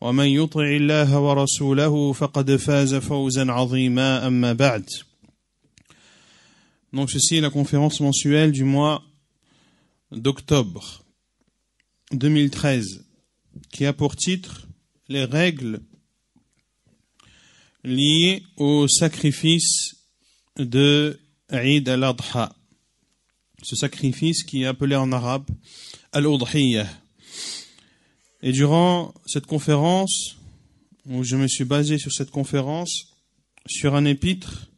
Donc ceci est la conférence mensuelle du mois d'octobre 2013 qui a pour titre les règles liées au sacrifice de Eid al-Adha. Ce sacrifice qui est appelé en arabe al-Udhiyah. Et durant cette conférence, où je me suis basé sur cette conférence, sur un épitre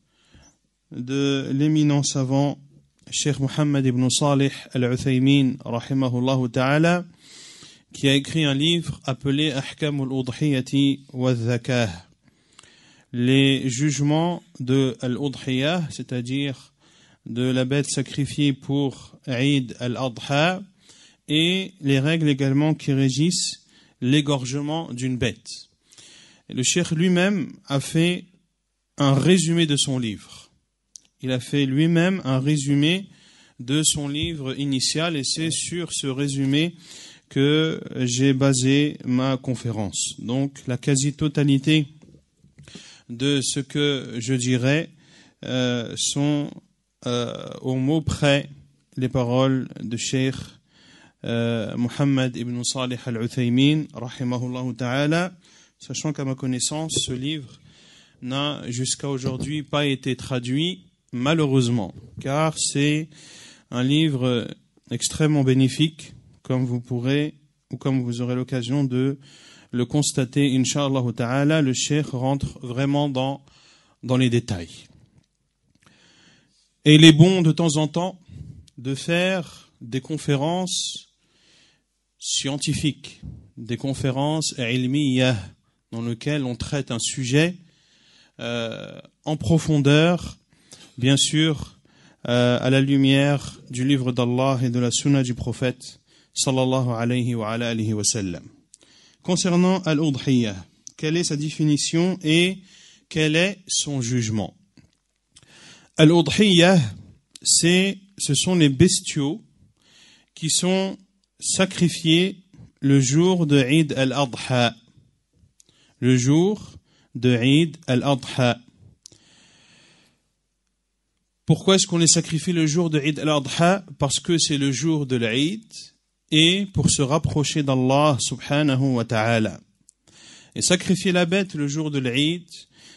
de l'éminent savant Sheikh Mohammed ibn Salih al-Uthaymin, rahimahullah ta'ala, qui a écrit un livre appelé Ahkam al-Udhiyati wa zakah Les jugements de al cest c'est-à-dire de la bête sacrifiée pour Eid al-Adha, et les règles également qui régissent l'égorgement d'une bête. le cheikh lui-même a fait un résumé de son livre. Il a fait lui-même un résumé de son livre initial et c'est sur ce résumé que j'ai basé ma conférence. Donc la quasi-totalité de ce que je dirais euh, sont euh, au mot près les paroles de Cheikh euh, Mohamed ibn Salih al-Uthaymin, rahimahullah ta'ala, sachant qu'à ma connaissance, ce livre n'a jusqu'à aujourd'hui pas été traduit, malheureusement, car c'est un livre extrêmement bénéfique, comme vous pourrez ou comme vous aurez l'occasion de le constater, inshallah ta'ala, le cheikh rentre vraiment dans, dans les détails. Et il est bon de temps en temps de faire des conférences scientifiques, des conférences dans lesquelles on traite un sujet euh, en profondeur, bien sûr, euh, à la lumière du livre d'Allah et de la sunna du prophète sallallahu alayhi wa, sallam. Concernant al-udhiyah, quelle est sa définition et quel est son jugement Al-udhiyah, c'est, ce sont les bestiaux qui sont sacrifier le jour de Eid al-Adha. Le jour de Eid al-Adha. Pourquoi est-ce qu'on les sacrifie le jour de Eid al-Adha Parce que c'est le jour de l'Eid et pour se rapprocher d'Allah subhanahu wa ta'ala. Et sacrifier la bête le jour de l'Eid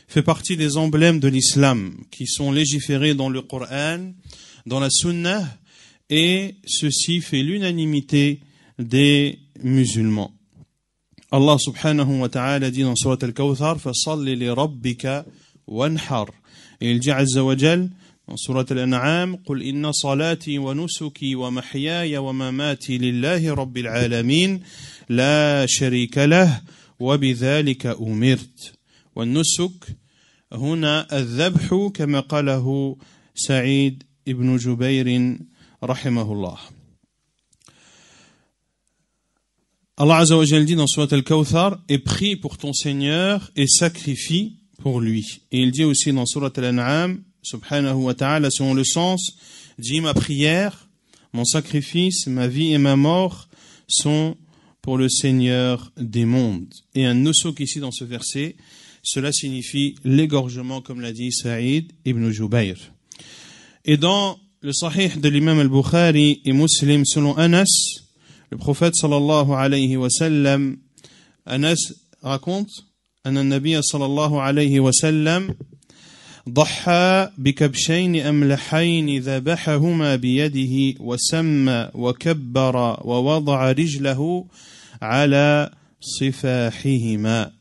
fait partie des emblèmes de l'islam qui sont légiférés dans le Coran, dans la Sunnah et ceci fait l'unanimité des musulmans. Allah subhanahu wa ta'ala dit dans Surat Al-Kawthar فَصَلِّ لِرَبِّكَ وَانْحَرْ Et il dit Azza wa Jal dans Surat Al-An'am قُلْ إِنَّ صَلَاتِي وَنُسُكِي وَمَحْيَايَ وَمَمَاتِي لِلَّهِ رَبِّ الْعَالَمِينَ لَا شَرِيكَ لَهُ وَبِذَلِكَ أُمِرْتُ والنسك هنا الذبح كما قاله سعيد ابن جبير rahimahullah. Allah Azzawajal dit dans Surat Al-Kawthar Et prie pour ton Seigneur et sacrifie pour lui. Et il dit aussi dans Surat Al-An'am, Subhanahu wa ta'ala, selon le sens dit ma prière, mon sacrifice, ma vie et ma mort sont pour le Seigneur des mondes. Et un nosok ici dans ce verset, cela signifie l'égorgement, comme l'a dit Saïd ibn Jubayr. Et dans Le sahih de l'imam al-Bukhari et Muslim selon Anas, le prophète sallallahu alayhi wa sallam, Anas raconte أن النبي صلى الله عليه وسلم ضحى بكبشين أملحين ذبحهما بيده وسمى وكبر ووضع رجله على صفاحهما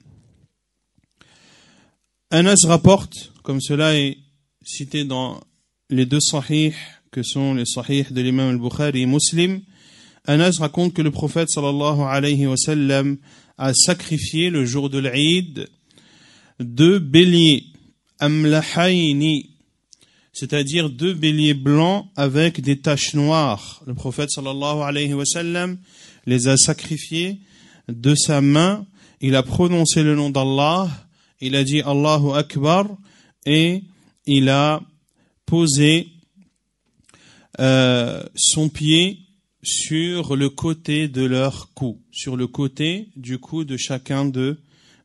Anas rapporte, comme cela est cité dans les deux sahih que sont les sahih de l'imam al-Bukhari et Muslim, Anas raconte que le prophète sallallahu alayhi wa sallam a sacrifié le jour de l'Aïd deux béliers, amlahaini, c'est-à-dire deux béliers blancs avec des taches noires. Le prophète sallallahu alayhi wa sallam les a sacrifiés de sa main, il a prononcé le nom d'Allah, il a dit Allahu Akbar et il a poser euh, son pied sur le côté de leur cou, sur le côté du cou de chacun de,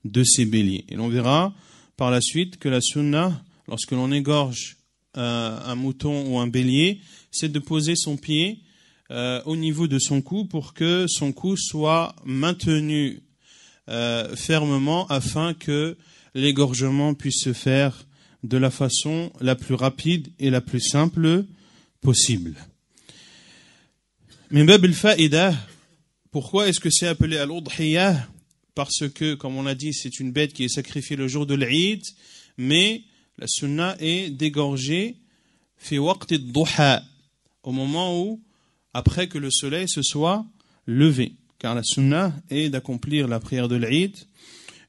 de ces béliers. Et l'on verra par la suite que la sunna, lorsque l'on égorge euh, un mouton ou un bélier, c'est de poser son pied euh, au niveau de son cou pour que son cou soit maintenu fermement afin que l'égorgement puisse se faire de la façon la plus rapide et la plus simple possible. Mais pourquoi est-ce que c'est appelé al-udhiyah Parce que, comme on l'a dit, c'est une bête qui est sacrifiée le jour de l'Eid, mais la sunna est d'égorger fi au moment où, après que le soleil se soit levé. Car la sunna est d'accomplir la prière de l'Eid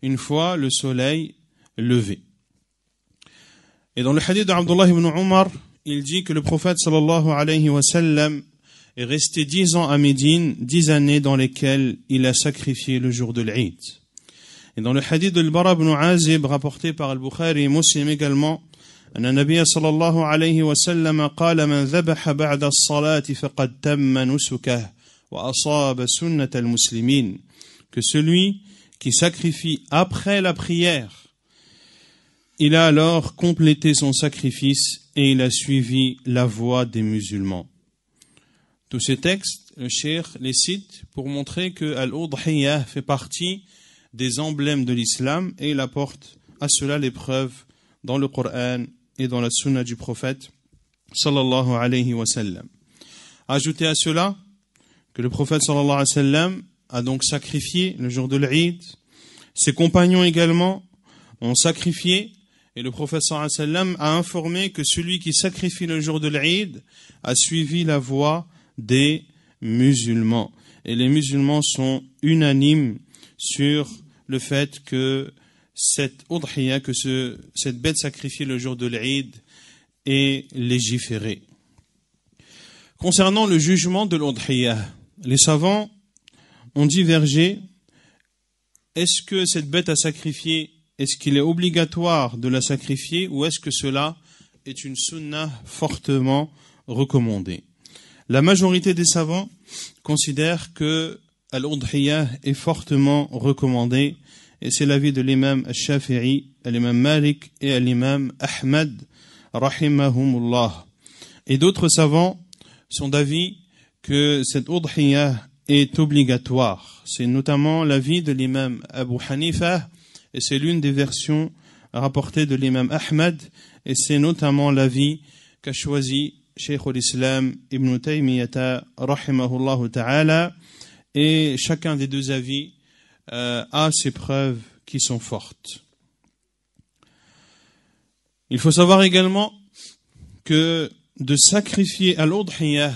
une fois le soleil levé. Et dans le hadith d'Abdullah ibn Umar, il dit que le prophète sallallahu alayhi wa sallam est resté dix ans à Médine, dix années dans lesquelles il a sacrifié le jour de l'Eid. Et dans le hadith de Bara ibn Azib, rapporté par Al-Bukhari et Muslim également, أن النبي صلى الله عليه وسلم قال من ذبح que celui qui sacrifie après la prière il a alors complété son sacrifice et il a suivi la voie des musulmans. Tous ces textes, le euh, Cheikh les cite pour montrer que Al-Udhiyah fait partie des emblèmes de l'islam et il apporte à cela les preuves dans le Coran et dans la Sunna du prophète sallallahu alayhi wa sallam. Ajoutez à cela que le prophète sallallahu alayhi wa sallam a donc sacrifié le jour de l'Eid, ses compagnons également ont sacrifié et le professeur sallam a informé que celui qui sacrifie le jour de l'Aïd a suivi la voie des musulmans. Et les musulmans sont unanimes sur le fait que cette que cette bête sacrifiée le jour de l'Aïd est légiférée. Concernant le jugement de l'udhiya, les savants ont divergé. Est-ce que cette bête a sacrifié est-ce qu'il est obligatoire de la sacrifier ou est-ce que cela est une sunna fortement recommandée La majorité des savants considèrent que al est fortement recommandée et c'est l'avis de l'imam al-Shafi'i, l'imam Malik et l'imam Ahmad rahimahumullah. Et d'autres savants sont d'avis que cette udhiyah est obligatoire. C'est notamment l'avis de l'imam Abu Hanifa et c'est l'une des versions rapportées de l'imam Ahmad, et c'est notamment l'avis qu'a choisi Cheikh al-Islam Ibn Taymiyyah rahimahullah ta'ala, et chacun des deux avis euh, a ses preuves qui sont fortes. Il faut savoir également que de sacrifier à l'Udhiyah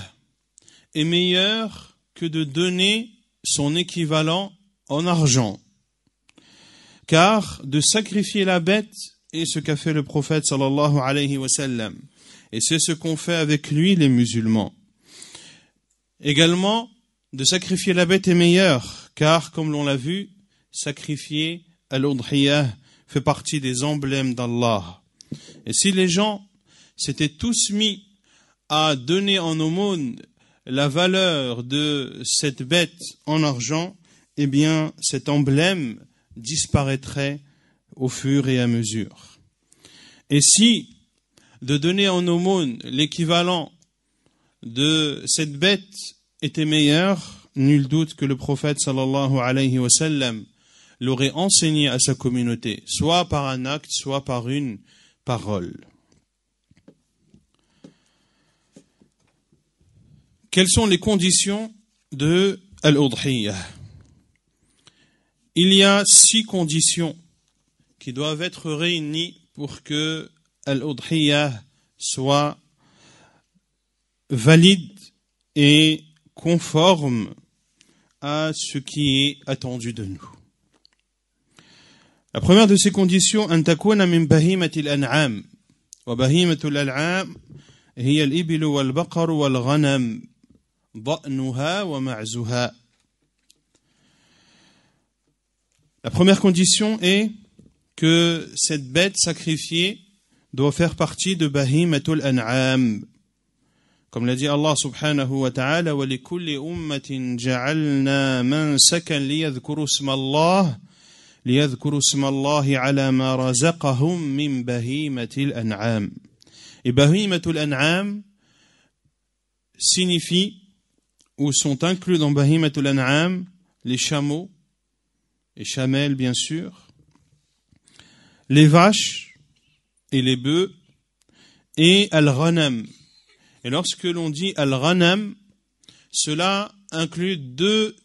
est meilleur que de donner son équivalent en argent car de sacrifier la bête est ce qu'a fait le prophète sallallahu alayhi wa Et c'est ce qu'ont fait avec lui les musulmans. Également, de sacrifier la bête est meilleur, car comme l'on l'a vu, sacrifier al fait partie des emblèmes d'Allah. Et si les gens s'étaient tous mis à donner en aumône la valeur de cette bête en argent, eh bien cet emblème disparaîtrait au fur et à mesure. Et si de donner en aumône l'équivalent de cette bête était meilleur, nul doute que le prophète sallallahu alayhi wa sallam l'aurait enseigné à sa communauté, soit par un acte, soit par une parole. Quelles sont les conditions de al il y a six conditions qui doivent être réunies pour que al soit valide et conforme à ce qui est attendu de nous. La première de ces conditions, أن تكون من an'am. الأنعام وبهيمة wal-baqaru هي wal »« والغنم wa ma'zuha » La première condition est que cette bête sacrifiée doit faire partie de Bahimatul An'am. Comme l'a dit Allah subhanahu wa ta'ala, وَلِكُلِّ أُمَّةٍ جَعَلْنَا مَنْ سَكًا لِيَذْكُرُوا اسْمَ اللَّهِ لِيَذْكُرُوا اسْمَ اللَّهِ عَلَى مَا رَزَقَهُمْ مِنْ بَهِيمَةِ الْأَنْعَامِ Et Bahimatul An'am signifie ou sont inclus dans Bahimatul An'am les chameaux, et Chamel, bien sûr, les vaches et les bœufs, et Al-Ranam. Et lorsque l'on dit Al-Ranam, cela inclut deux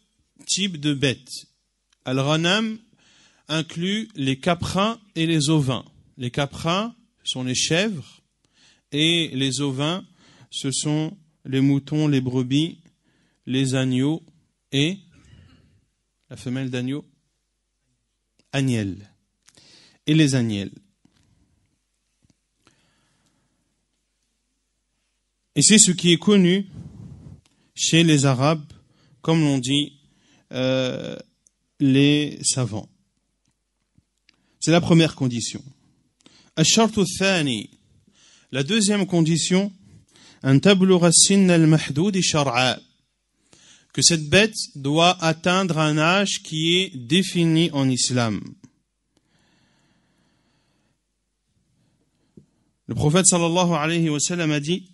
types de bêtes. Al-Ranam inclut les caprins et les ovins. Les caprins sont les chèvres et les ovins, ce sont les moutons, les brebis, les agneaux et la femelle d'agneau. Agnel et les Agnels. Et c'est ce qui est connu chez les Arabes, comme l'ont dit euh, les savants. C'est la première condition. La deuxième condition, un tableau racine al-mahdoud et que cette bête doit atteindre un âge qui est défini en islam. Le prophète sallallahu alayhi wa sallam a dit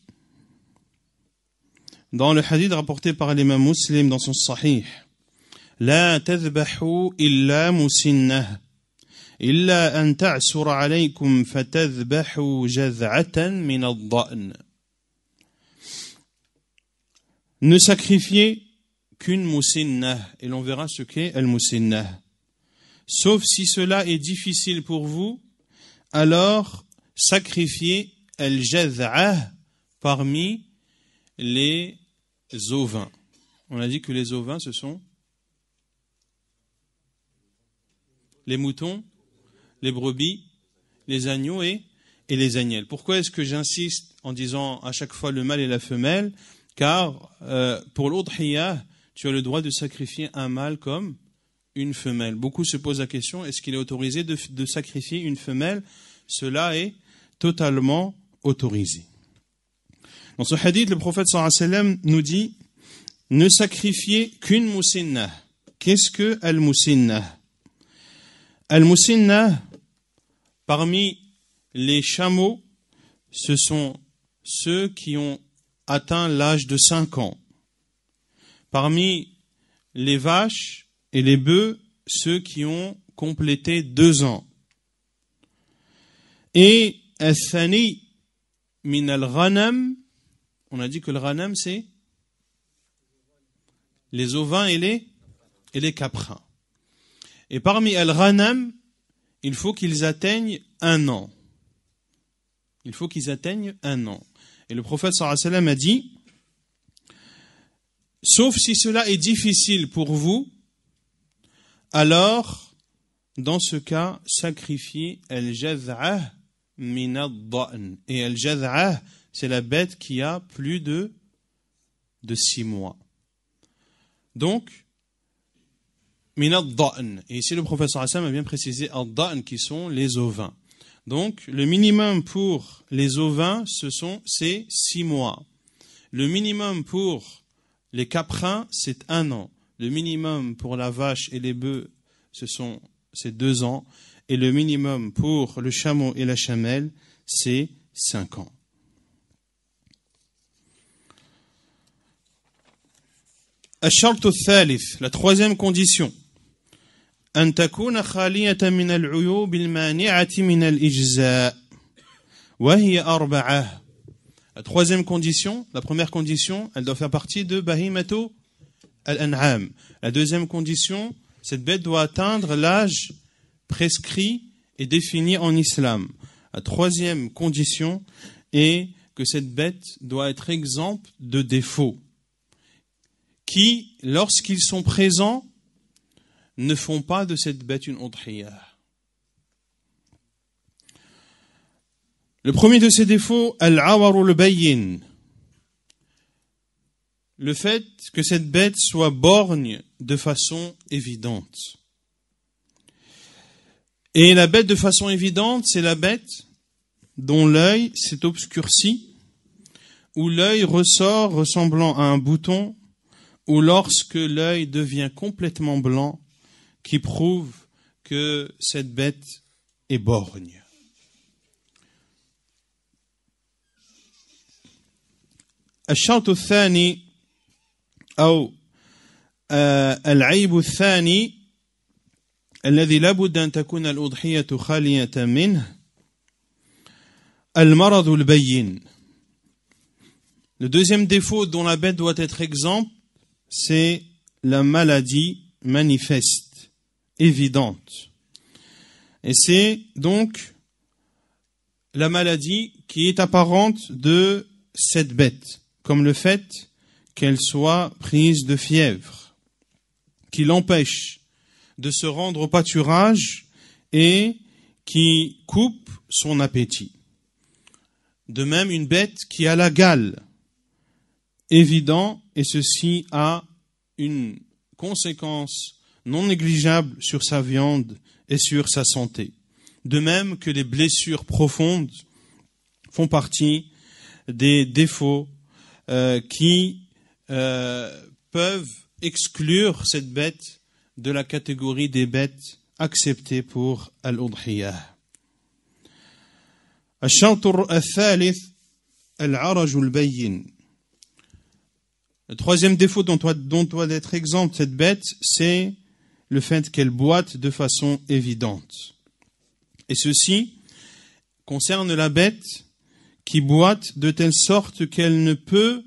dans le hadith rapporté par l'imam muslim dans son sahih La illa musinnah illa illa ta'sur alaykum عليكم فتذبحوا min ad-da'n ne sacrifiez qu'une et l'on verra ce qu'est el moussinna. Sauf si cela est difficile pour vous, alors sacrifiez el jazah parmi les ovins. On a dit que les ovins, ce sont les moutons, les brebis, les agneaux et, les agnelles. Pourquoi est-ce que j'insiste en disant à chaque fois le mâle et la femelle Car euh, pour l'Udhiyah, tu as le droit de sacrifier un mâle comme une femelle. Beaucoup se posent la question, est-ce qu'il est autorisé de, sacrifier une femelle Cela est totalement autorisé. Dans ce hadith, le prophète sallallahu alayhi wa sallam nous dit ne sacrifiez qu'une moussinnah. Qu'est-ce que al-moussinnah Al-moussinnah, parmi les chameaux, ce sont ceux qui ont atteint l'âge de 5 ans parmi les vaches et les bœufs ceux qui ont complété deux ans. Et Asani min al ranam on a dit que le ranam c'est les ovins et les, et les caprins. Et parmi al ranam il faut qu'ils atteignent un an. Il faut qu'ils atteignent un an. Et le prophète sallallahu a dit Sauf si cela est difficile pour vous, alors, dans ce cas, sacrifiez el jazah Et el jazah c'est la bête qui a plus de, de six mois. Donc, min Et ici, le professeur Hassan a bien précisé al qui sont les ovins. Donc, le minimum pour les ovins, ce sont ces six mois. Le minimum pour les caprins, c'est un an. Le minimum pour la vache et les bœufs, ce sont ces deux ans. Et le minimum pour le chameau et la chamelle, c'est cinq ans. la troisième condition la troisième condition, la première condition, elle doit faire partie de Bahimato al-An'am. La deuxième condition, cette bête doit atteindre l'âge prescrit et défini en islam. La troisième condition est que cette bête doit être exemple de défauts qui, lorsqu'ils sont présents, ne font pas de cette bête une udhiyah. Le premier de ces défauts, al-awarul bayin, Le fait que cette bête soit borgne de façon évidente. Et la bête de façon évidente, c'est la bête dont l'œil s'est obscurci, où l'œil ressort ressemblant à un bouton, ou lorsque l'œil devient complètement blanc, qui prouve que cette bête est borgne. الثاني العيب الثاني الذي Le deuxième défaut dont la bête doit être exempte, c'est la maladie manifeste, évidente. Et c'est donc la maladie qui est apparente de cette bête comme le fait qu'elle soit prise de fièvre, qui l'empêche de se rendre au pâturage et qui coupe son appétit. De même, une bête qui a la gale, évident, et ceci a une conséquence non négligeable sur sa viande et sur sa santé. De même que les blessures profondes font partie des défauts euh, qui euh, peuvent exclure cette bête de la catégorie des bêtes acceptées pour Al-Udhiyah. Le troisième défaut dont doit, dont doit être exempte cette bête, c'est le fait qu'elle boite de façon évidente. Et ceci concerne la bête qui boite de telle sorte qu'elle ne peut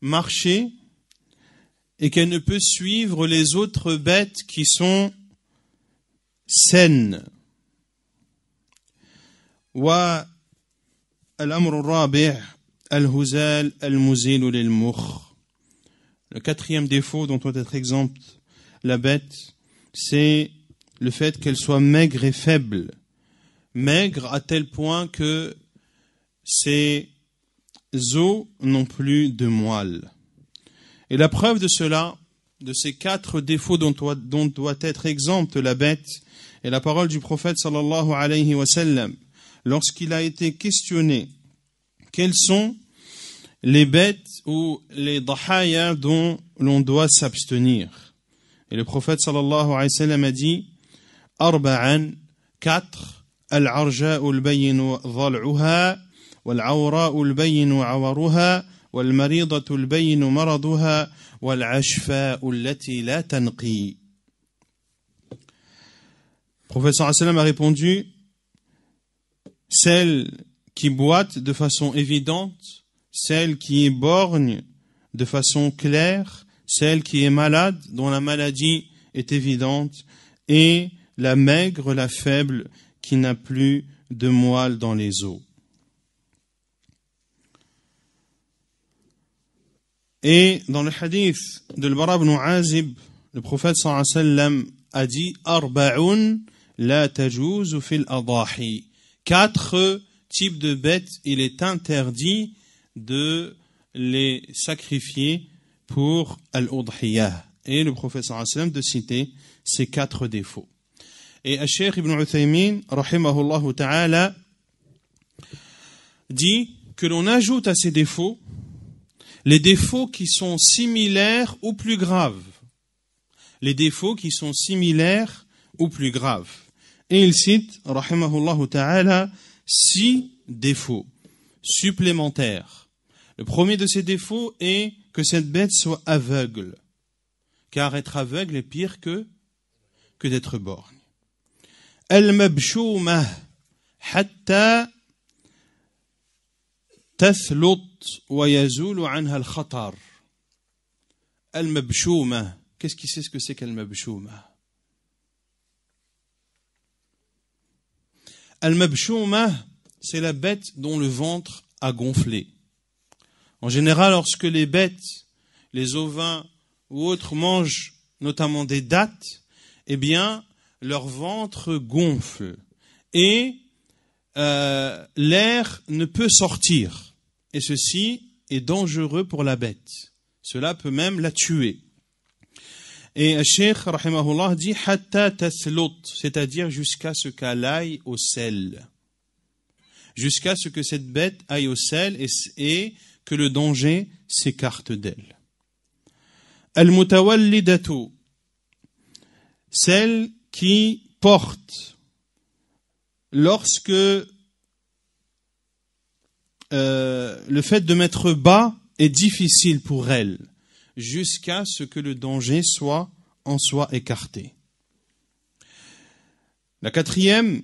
marcher et qu'elle ne peut suivre les autres bêtes qui sont saines. Le quatrième défaut dont doit être exempte la bête, c'est le fait qu'elle soit maigre et faible. Maigre à tel point que ces os n'ont plus de moelle. Et la preuve de cela, de ces quatre défauts dont doit, dont doit être exempte la bête, est la parole du prophète sallallahu alayhi wa sallam, lorsqu'il a été questionné quelles sont les bêtes ou les dhahaya dont l'on doit s'abstenir. Et le prophète sallallahu alayhi wa sallam a dit Arba'an, quatre, al-arja ul والعوراء البين Professeur Assalam a répondu celle qui boite de façon évidente, celle qui est borgne de façon claire, celle qui est malade, dont la maladie est évidente, et la maigre, la faible, qui n'a plus de moelle dans les os. Et dans le hadith de l'Bara ibn Azib, le prophète sallallahu sallam a dit Arba'un la ou fil adahi. Quatre types de bêtes, il est interdit de les sacrifier pour al-udhiyah. Et le prophète sallallahu alayhi sallam de citer ces quatre défauts. Et Cheikh ibn Uthaymin, rahimahullah ta'ala, dit que l'on ajoute à ces défauts les défauts qui sont similaires ou plus graves. Les défauts qui sont similaires ou plus graves. Et il cite, rahimahullah ta'ala, six défauts supplémentaires. Le premier de ces défauts est que cette bête soit aveugle. Car être aveugle est pire que, que d'être borgne. al hatta qu'est-ce qui sait ce que c'est qual Al-Mabshouma c'est la bête dont le ventre a gonflé en général lorsque les bêtes les ovins ou autres mangent notamment des dattes eh bien leur ventre gonfle et euh, l'air ne peut sortir et ceci est dangereux pour la bête. Cela peut même la tuer. Et le Cheikh, rahimahullah, dit hatta c'est-à-dire jusqu'à ce qu'elle aille au sel. Jusqu'à ce que cette bête aille au sel et, que le danger s'écarte d'elle. Al-mutawallidatu, celle qui porte lorsque euh, le fait de mettre bas est difficile pour elle, jusqu'à ce que le danger soit en soi écarté. La quatrième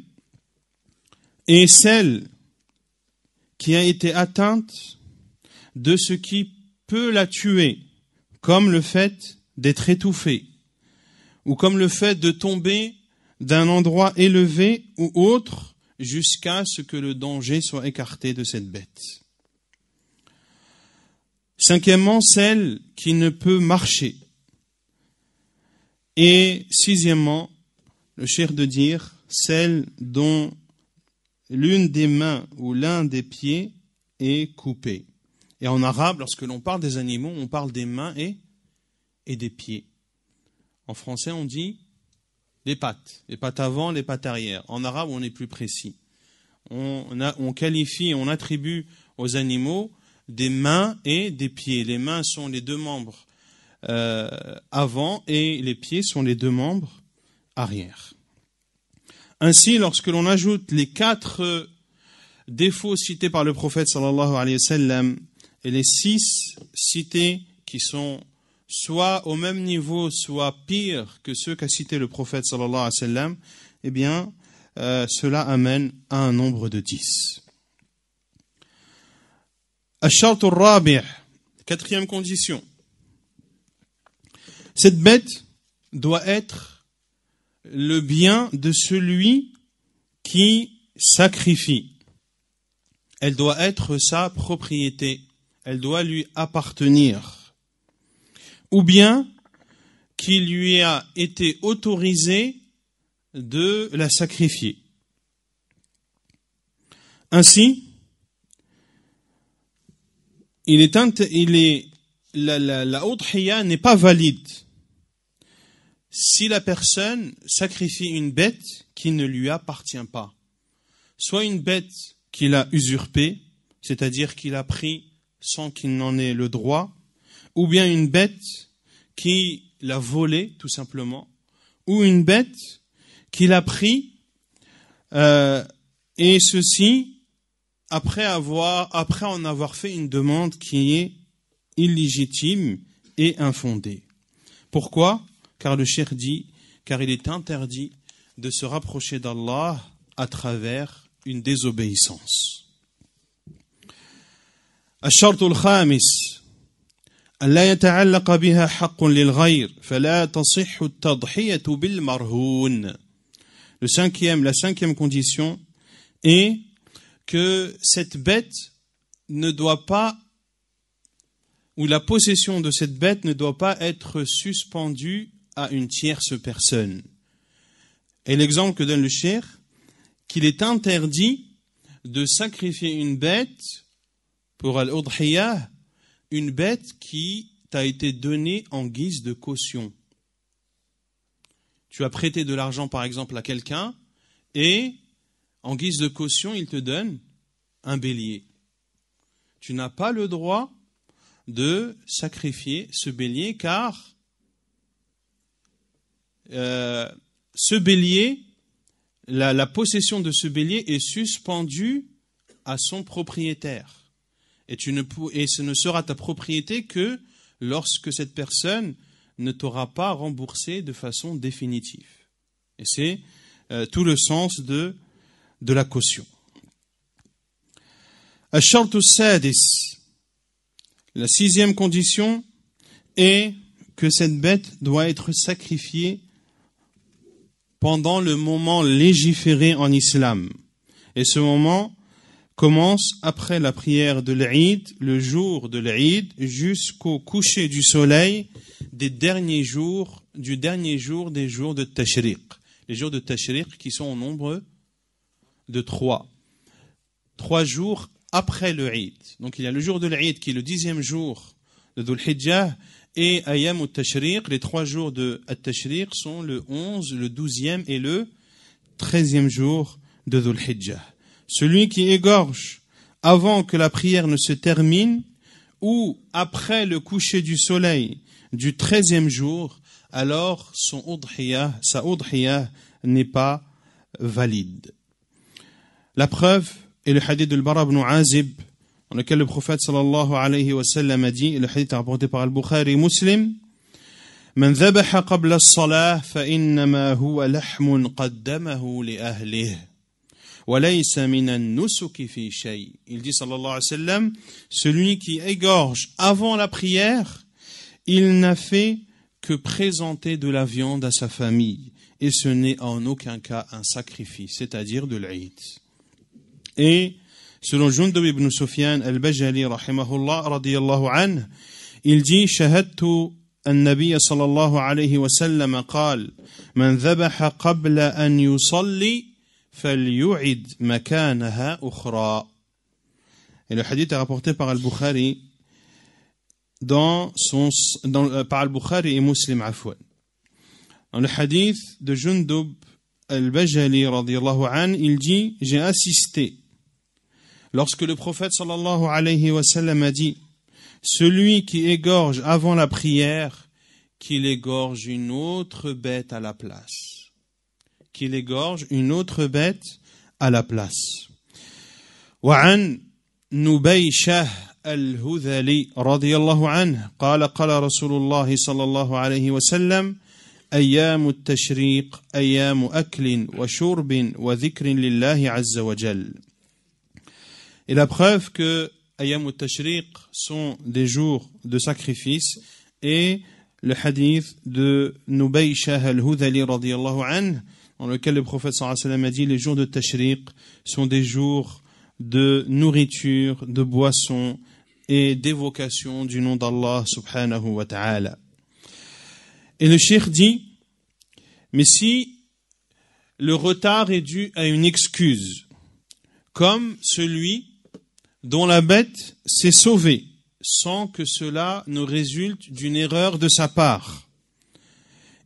est celle qui a été atteinte de ce qui peut la tuer, comme le fait d'être étouffée, ou comme le fait de tomber d'un endroit élevé ou autre jusqu'à ce que le danger soit écarté de cette bête. Cinquièmement, celle qui ne peut marcher. Et sixièmement, le cher de dire, celle dont l'une des mains ou l'un des pieds est coupé. Et en arabe, lorsque l'on parle des animaux, on parle des mains et, et des pieds. En français, on dit les pattes, les pattes avant, les pattes arrière. En arabe, on est plus précis. On, qualifie, on attribue aux animaux des mains et des pieds. Les mains sont les deux membres euh, avant et les pieds sont les deux membres arrière. Ainsi, lorsque l'on ajoute les quatre euh, défauts cités par le prophète sallallahu alayhi wa sallam et les six cités qui sont soit au même niveau, soit pire que ceux qu'a cité le prophète sallallahu alayhi wa sallam, eh bien, euh, cela amène à un nombre de 10. Quatrième condition. Cette bête doit être le bien de celui qui sacrifie. Elle doit être sa propriété. Elle doit lui appartenir ou bien qui lui a été autorisé de la sacrifier. Ainsi, il est, il est, la, la, la n'est pas valide si la personne sacrifie une bête qui ne lui appartient pas. Soit une bête qu'il a usurpée, c'est-à-dire qu'il a pris sans qu'il n'en ait le droit, ou bien une bête qui l'a volé, tout simplement, ou une bête qui l'a pris, euh, et ceci après, avoir, après en avoir fait une demande qui est illégitime et infondée. Pourquoi Car le cher dit, car il est interdit de se rapprocher d'Allah à travers une désobéissance. الشرط الخامس le cinquième, la cinquième condition est que cette bête ne doit pas ou la possession de cette bête ne doit pas être suspendue à une tierce personne. Et l'exemple que donne le cher, qu'il est interdit de sacrifier une bête pour al une bête qui t'a été donnée en guise de caution. Tu as prêté de l'argent, par exemple, à quelqu'un, et en guise de caution, il te donne un bélier. Tu n'as pas le droit de sacrifier ce bélier, car euh, ce bélier, la, la possession de ce bélier est suspendue à son propriétaire. Et, tu ne et ce ne sera ta propriété que lorsque cette personne ne t'aura pas remboursé de façon définitive. Et c'est euh, tout le sens de, de la caution. La sixième condition est que cette bête doit être sacrifiée pendant le moment légiféré en islam. Et ce moment, commence après la prière de l'Eid, le jour de l'Eid, jusqu'au coucher du soleil des derniers jours, du dernier jour des jours de Tashriq. Les jours de Tashriq qui sont au nombre de trois. Trois jours après le Donc il y a le jour de l'Eid qui est le dixième jour de Dhul Hijjah et Ayam ou Tashriq. Les trois jours de Tashriq sont le onze, le douzième et le treizième jour de Dhul Hijjah celui qui égorge avant que la prière ne se termine ou après le coucher du soleil du treizième jour, alors son udhiyah, sa udhiyah n'est pas valide. La preuve est le hadith de Bara ibn Azib, dans lequel le prophète sallallahu alayhi wa sallam a dit, le hadith rapporté par Al-Bukhari et Muslim, من ذبح قبل الصلاة فإنما هو لحم قدمه لأهله وليس من النسك في شيء. Il dit صلى الله عليه وسلم celui qui égorge avant la prière, il n'a fait que présenter de la viande à sa famille. Et ce n'est en aucun cas un sacrifice, c'est-à-dire de l'Aïd. Et selon Jundub ibn Sufyan al-Bajali, rahimahullah, radiyallahu anhu, il dit, شهدت النبي صلى الله عليه وسلم قال من ذبح قبل ان يصلي Et le hadith est rapporté par Al-Bukhari dans son, euh, par Al-Bukhari et Muslim Afwan. Dans le hadith de Jundub Al-Bajali radiallahu an, il dit J'ai assisté lorsque le prophète sallallahu alayhi wa sallam a dit Celui qui égorge avant la prière, qu'il égorge une autre bête à la place qu'il égorge une autre bête à la place. وعن نبيشه الهذلي رضي الله عنه قال قال رسول الله صلى الله عليه وسلم ايام التشريق ايام اكل وشرب وذكر لله عز وجل. Et la preuve que ayam tashriq sont des jours de sacrifice et le hadith de Nubay Shah al-Hudali radiyallahu anhu dans lequel le prophète sallam a dit les jours de Tashriq sont des jours de nourriture, de boisson et d'évocation du nom d'Allah subhanahu wa ta'ala. Et le cheikh dit, mais si le retard est dû à une excuse, comme celui dont la bête s'est sauvée, sans que cela ne résulte d'une erreur de sa part,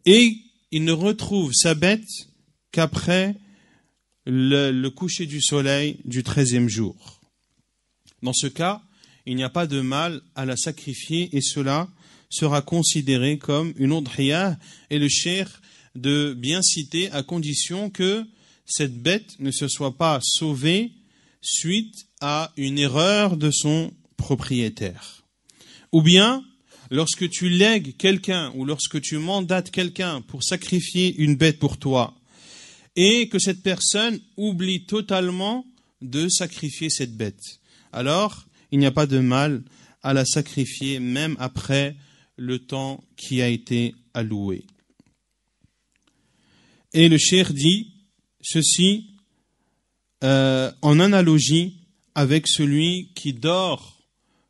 et il ne retrouve sa bête qu'après le, coucher du soleil du treizième jour. Dans ce cas, il n'y a pas de mal à la sacrifier et cela sera considéré comme une odhiyah et le cher de bien citer à condition que cette bête ne se soit pas sauvée suite à une erreur de son propriétaire. Ou bien, lorsque tu lègues quelqu'un ou lorsque tu mandates quelqu'un pour sacrifier une bête pour toi, et que cette personne oublie totalement de sacrifier cette bête. Alors, il n'y a pas de mal à la sacrifier même après le temps qui a été alloué. Et le cher dit ceci euh, en analogie avec celui qui dort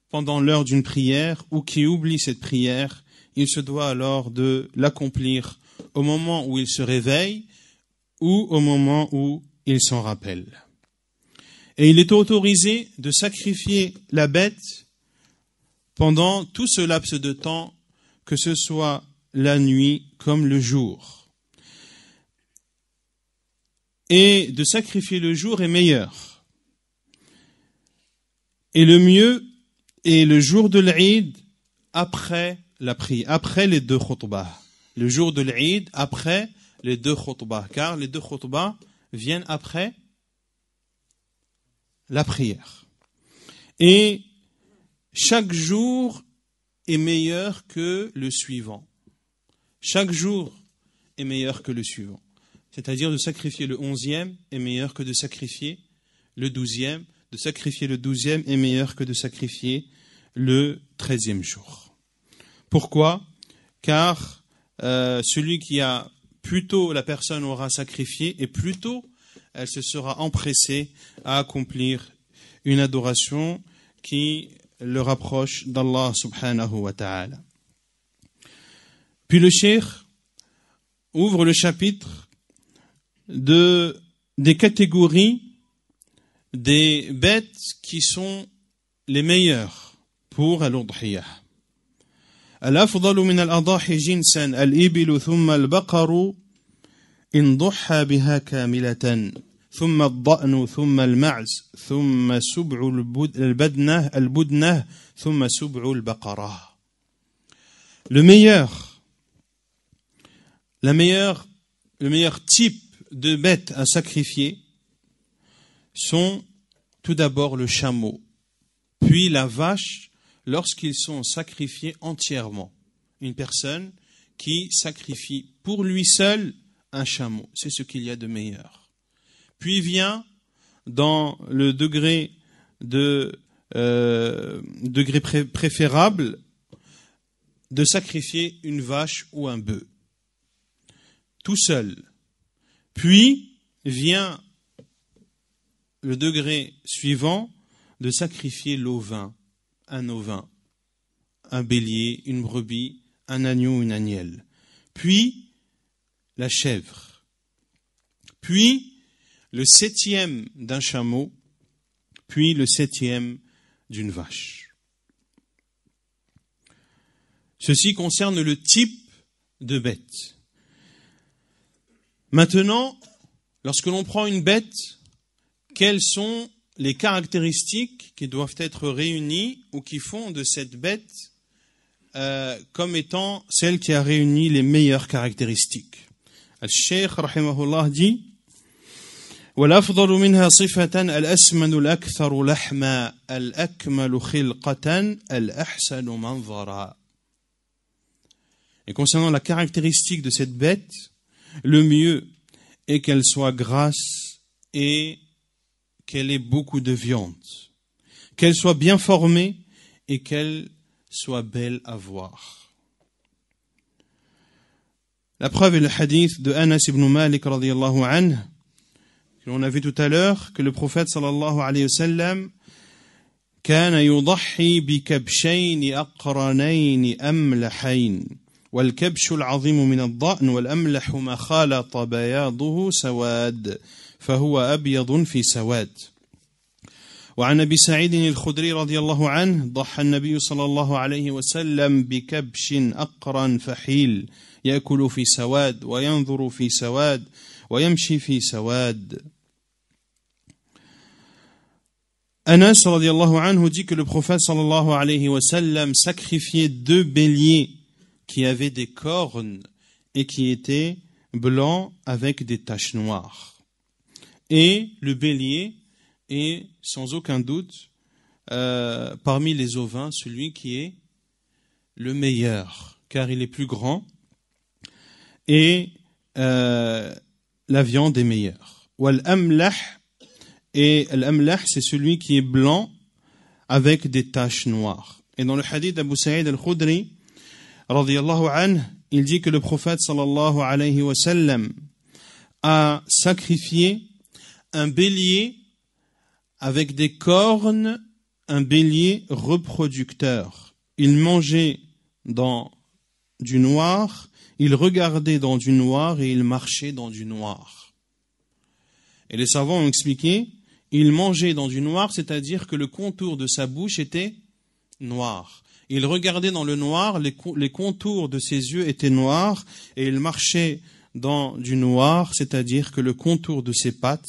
pendant l'heure d'une prière ou qui oublie cette prière, il se doit alors de l'accomplir au moment où il se réveille ou au moment où il s'en rappelle. Et il est autorisé de sacrifier la bête pendant tout ce laps de temps, que ce soit la nuit comme le jour. Et de sacrifier le jour est meilleur. Et le mieux est le jour de l'Aïd après la prière, après les deux khutbah. Le jour de l'Aïd après les deux khutbah, car les deux khutbah viennent après la prière. Et chaque jour est meilleur que le suivant. Chaque jour est meilleur que le suivant. C'est-à-dire de sacrifier le onzième est meilleur que de sacrifier le douzième. De sacrifier le douzième est meilleur que de sacrifier le treizième jour. Pourquoi Car euh, celui qui a plus tôt la personne aura sacrifié et plus tôt elle se sera empressée à accomplir une adoration qui le rapproche d'Allah subhanahu wa ta'ala. Puis le cheikh ouvre le chapitre de, des catégories des bêtes qui sont les meilleures pour al الأفضل من الأضاحي جنسا الإبل ثم البقر إن ضحى بها كاملة ثم الضأن ثم المعز ثم سبع البدنة البدنة ثم سبع البقرة Le meilleur, la meilleure, le meilleur type de bêtes à sacrifier sont tout d'abord le chameau, puis la vache, lorsqu'ils sont sacrifiés entièrement. Une personne qui sacrifie pour lui seul un chameau, c'est ce qu'il y a de meilleur. Puis vient dans le degré de euh, degré préférable de sacrifier une vache ou un bœuf tout seul. Puis vient le degré suivant de sacrifier l'ovin un ovin, un bélier, une brebis, un agneau, une agnelle, puis la chèvre, puis le septième d'un chameau, puis le septième d'une vache. Ceci concerne le type de bête. Maintenant, lorsque l'on prend une bête, quels sont les caractéristiques qui doivent être réunies ou qui font de cette bête euh, comme étant celle qui a réuni les meilleures caractéristiques. Al-Sheikh, rahimahullah, dit Et concernant la caractéristique de cette bête, le mieux est qu'elle soit grasse et qu'elle ait beaucoup de viande, qu'elle soit bien formée et qu'elle soit belle à voir. La preuve est le hadith de Anas ibn Malik radiallahu anh que l'on a vu tout à l'heure, que le prophète sallallahu alayhi wa sallam كان يضحي بكبشين أقرنين أملحين والكبش العظيم من الضأن والأملح ما خالط بياضه سواد فهو أبيض في سواد وعن ابي سعيد الخدري رضي الله عنه ضحى النبي صلى الله عليه وسلم بكبش اقرا فحيل ياكل في سواد وينظر في سواد ويمشي في سواد Anas radiallahu anhu dit que le prophète sallallahu alayhi wa sallam sacrifiait deux béliers qui avaient des cornes et qui étaient blancs avec des taches noires. Et le bélier est sans aucun doute euh, parmi les ovins celui qui est le meilleur, car il est plus grand et euh, la viande est meilleure. Et l'amlah, c'est celui qui est blanc avec des taches noires. Et dans le hadith d'Abu Sa'id al-Khudri, il dit que le prophète sallallahu alayhi wa sallam a sacrifié un bélier avec des cornes, un bélier reproducteur. Il mangeait dans du noir, il regardait dans du noir et il marchait dans du noir. Et les savants ont expliqué, il mangeait dans du noir, c'est-à-dire que le contour de sa bouche était noir. Il regardait dans le noir, les, contours de ses yeux étaient noirs, et il marchait dans du noir, c'est-à-dire que le contour de ses pattes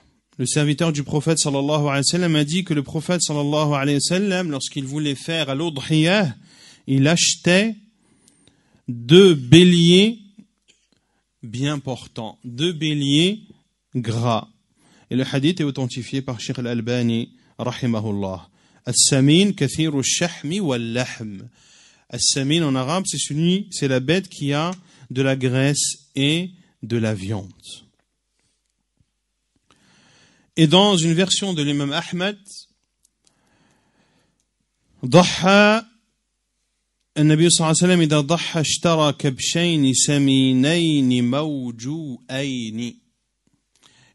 le serviteur du prophète sallallahu alayhi wa sallam a dit que le prophète sallallahu alayhi wa lorsqu'il voulait faire à il achetait deux béliers bien portants, deux béliers gras. Et le hadith est authentifié par Sheikh al-Albani, rahimahullah. As-samin kathiru shahmi wal lahm. As-samin en arabe, c'est celui, c'est la bête qui a de la graisse et de la viande. Et dans une version de l'imam Ahmed, le النبي صلى الله عليه وسلم il ضحى اشترى كبشين سمينين موجوئين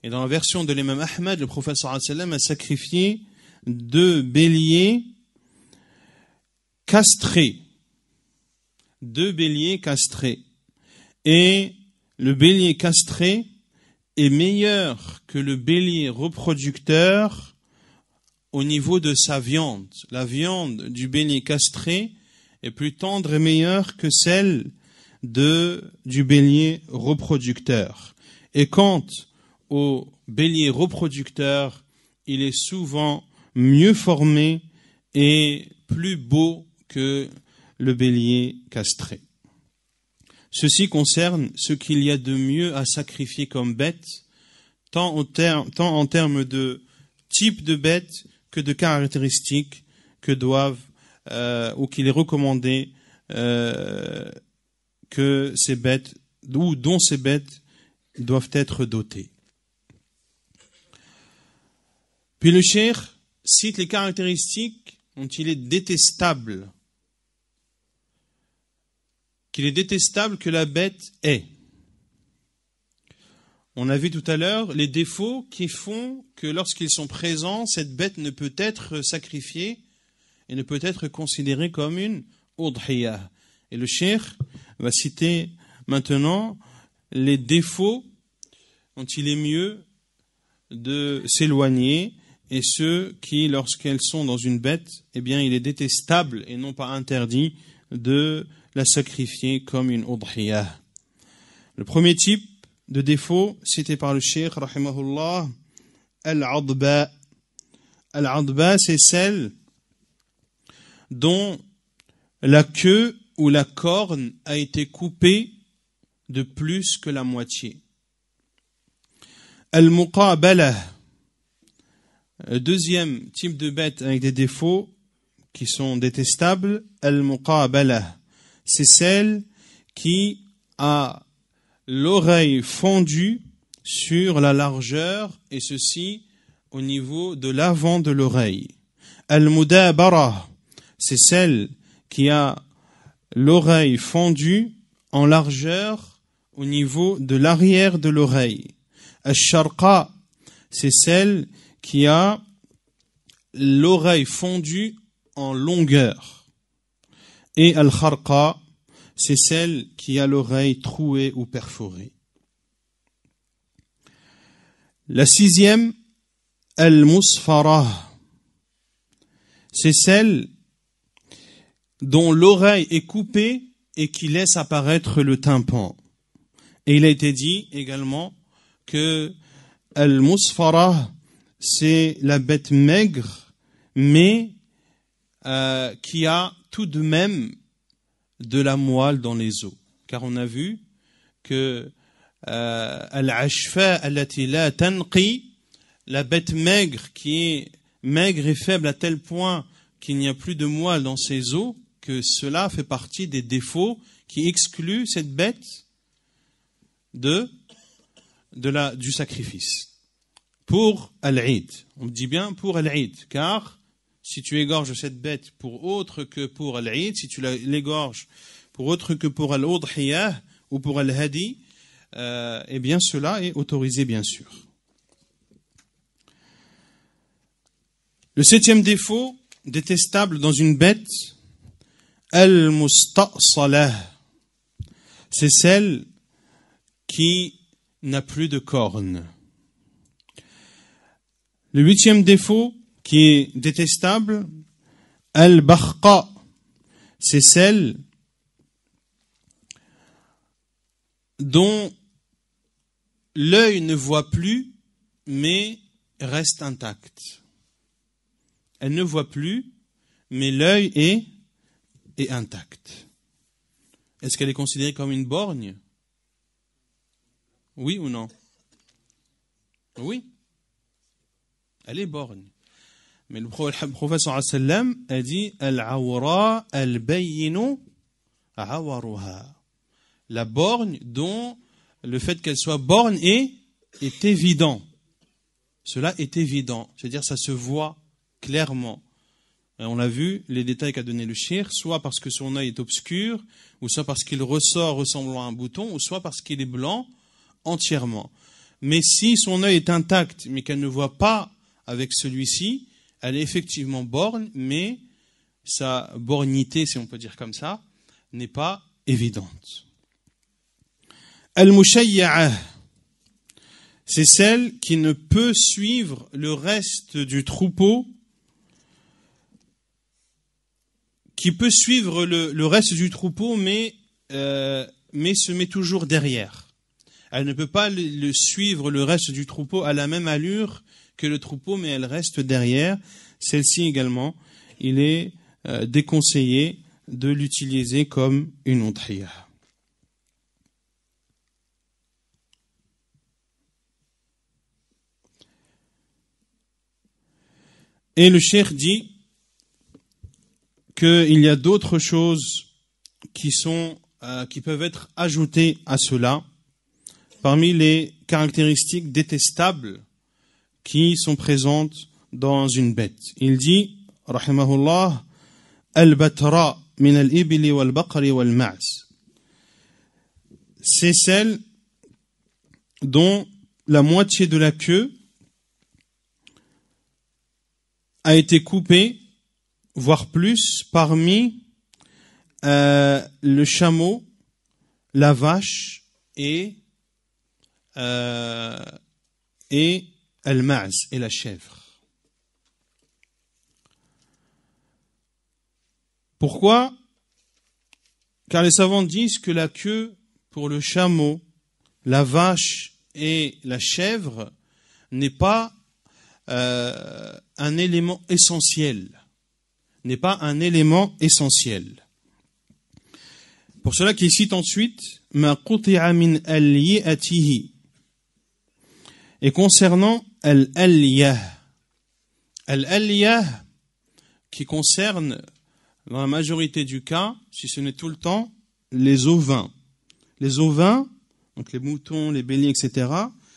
Et dans la version de l'imam Ahmed, le prophète sallallahu alayhi wa sallam a sacrifié deux béliers castrés. Deux béliers castrés. Et le bélier castré est meilleur que le bélier reproducteur au niveau de sa viande. La viande du bélier castré est plus tendre et meilleure que celle de, du bélier reproducteur. Et quant au bélier reproducteur, il est souvent mieux formé et plus beau que le bélier castré. Ceci concerne ce qu'il y a de mieux à sacrifier comme bête, tant, en termes de type de bête que de caractéristiques que doivent euh, ou qu'il est recommandé euh, que ces bêtes ou dont ces bêtes doivent être dotées. Puis le cher cite les caractéristiques dont il est détestable qu'il est détestable que la bête ait. On a vu tout à l'heure les défauts qui font que lorsqu'ils sont présents, cette bête ne peut être sacrifiée et ne peut être considérée comme une udhiya. Et le cheikh va citer maintenant les défauts dont il est mieux de s'éloigner et ceux qui, lorsqu'elles sont dans une bête, eh bien, il est détestable et non pas interdit de la sacrifier comme une audria Le premier type de défaut cité par le Cheikh, rahimahullah, al-adba. Al-adba, c'est celle dont la queue ou la corne a été coupée de plus que la moitié. Al-muqabala. Deuxième type de bête avec des défauts qui sont détestables, al-muqabala c'est celle qui a l'oreille fendue sur la largeur, et ceci au niveau de l'avant de l'oreille. Al-Mudabara, c'est celle qui a l'oreille fendue en largeur au niveau de l'arrière de l'oreille. Al-Sharqa, c'est celle qui a l'oreille fendue en longueur. Et al-kharqa, c'est celle qui a l'oreille trouée ou perforée. La sixième, al-musfara, c'est celle dont l'oreille est coupée et qui laisse apparaître le tympan. Et il a été dit également que al-musfara, c'est la bête maigre, mais euh, qui a tout de même de la moelle dans les os. Car on a vu que euh, la bête maigre qui est maigre et faible à tel point qu'il n'y a plus de moelle dans ses os, que cela fait partie des défauts qui excluent cette bête de, de du sacrifice. Pour Al-Eid, on dit bien pour Al-Eid, car si tu égorges cette bête pour autre que pour l'Aïd, si tu l'égorges pour autre que pour al ou pour Al-Hadi, euh, eh bien cela est autorisé bien sûr. Le septième défaut détestable dans une bête, Al-Musta'salah, c'est celle qui n'a plus de cornes. Le huitième défaut, qui est détestable, al-barqa, c'est celle dont l'œil ne voit plus, mais reste intact. Elle ne voit plus, mais l'œil est, est intact. Est-ce qu'elle est considérée comme une borgne Oui ou non Oui. Elle est borgne. Mais le professeur sallam a dit La borne dont le fait qu'elle soit borne est, évident. Cela est évident. C'est-à-dire, ça se voit clairement. Euh, on l'a vu, les détails qu'a donné le shir, soit parce que son œil est obscur, ou soit parce qu'il ressort ressemblant à un bouton, ou soit parce qu'il est blanc entièrement. Mais si son œil est intact, mais qu'elle ne voit pas avec celui-ci, elle est effectivement borne, mais sa bornité, si on peut dire comme ça, n'est pas évidente. al Mushayya, c'est celle qui ne peut suivre le reste du troupeau, qui peut suivre le, reste du troupeau, mais, euh, mais se met toujours derrière. Elle ne peut pas suivre le reste du troupeau à la même allure que le troupeau, mais elle reste derrière. Celle-ci également, il est euh, déconseillé de l'utiliser comme une entrée. Et le cher dit qu'il y a d'autres choses qui sont euh, qui peuvent être ajoutées à cela. Parmi les caractéristiques détestables qui sont présentes dans une bête. Il dit, rahimahullah, al-batra min al wal wal C'est celle dont la moitié de la queue a été coupée, voire plus, parmi euh, le chameau, la vache et, euh, et al-ma'z la chèvre. Pourquoi Car les savants disent que la queue pour le chameau, la vache et la chèvre n'est pas euh, un élément essentiel. N'est pas un élément essentiel. Pour cela qu'il cite ensuite Ma min et concernant Al-Aliyah. al qui concerne, dans la majorité du cas, si ce n'est tout le temps, les ovins. Les ovins, donc les moutons, les béliers, etc.,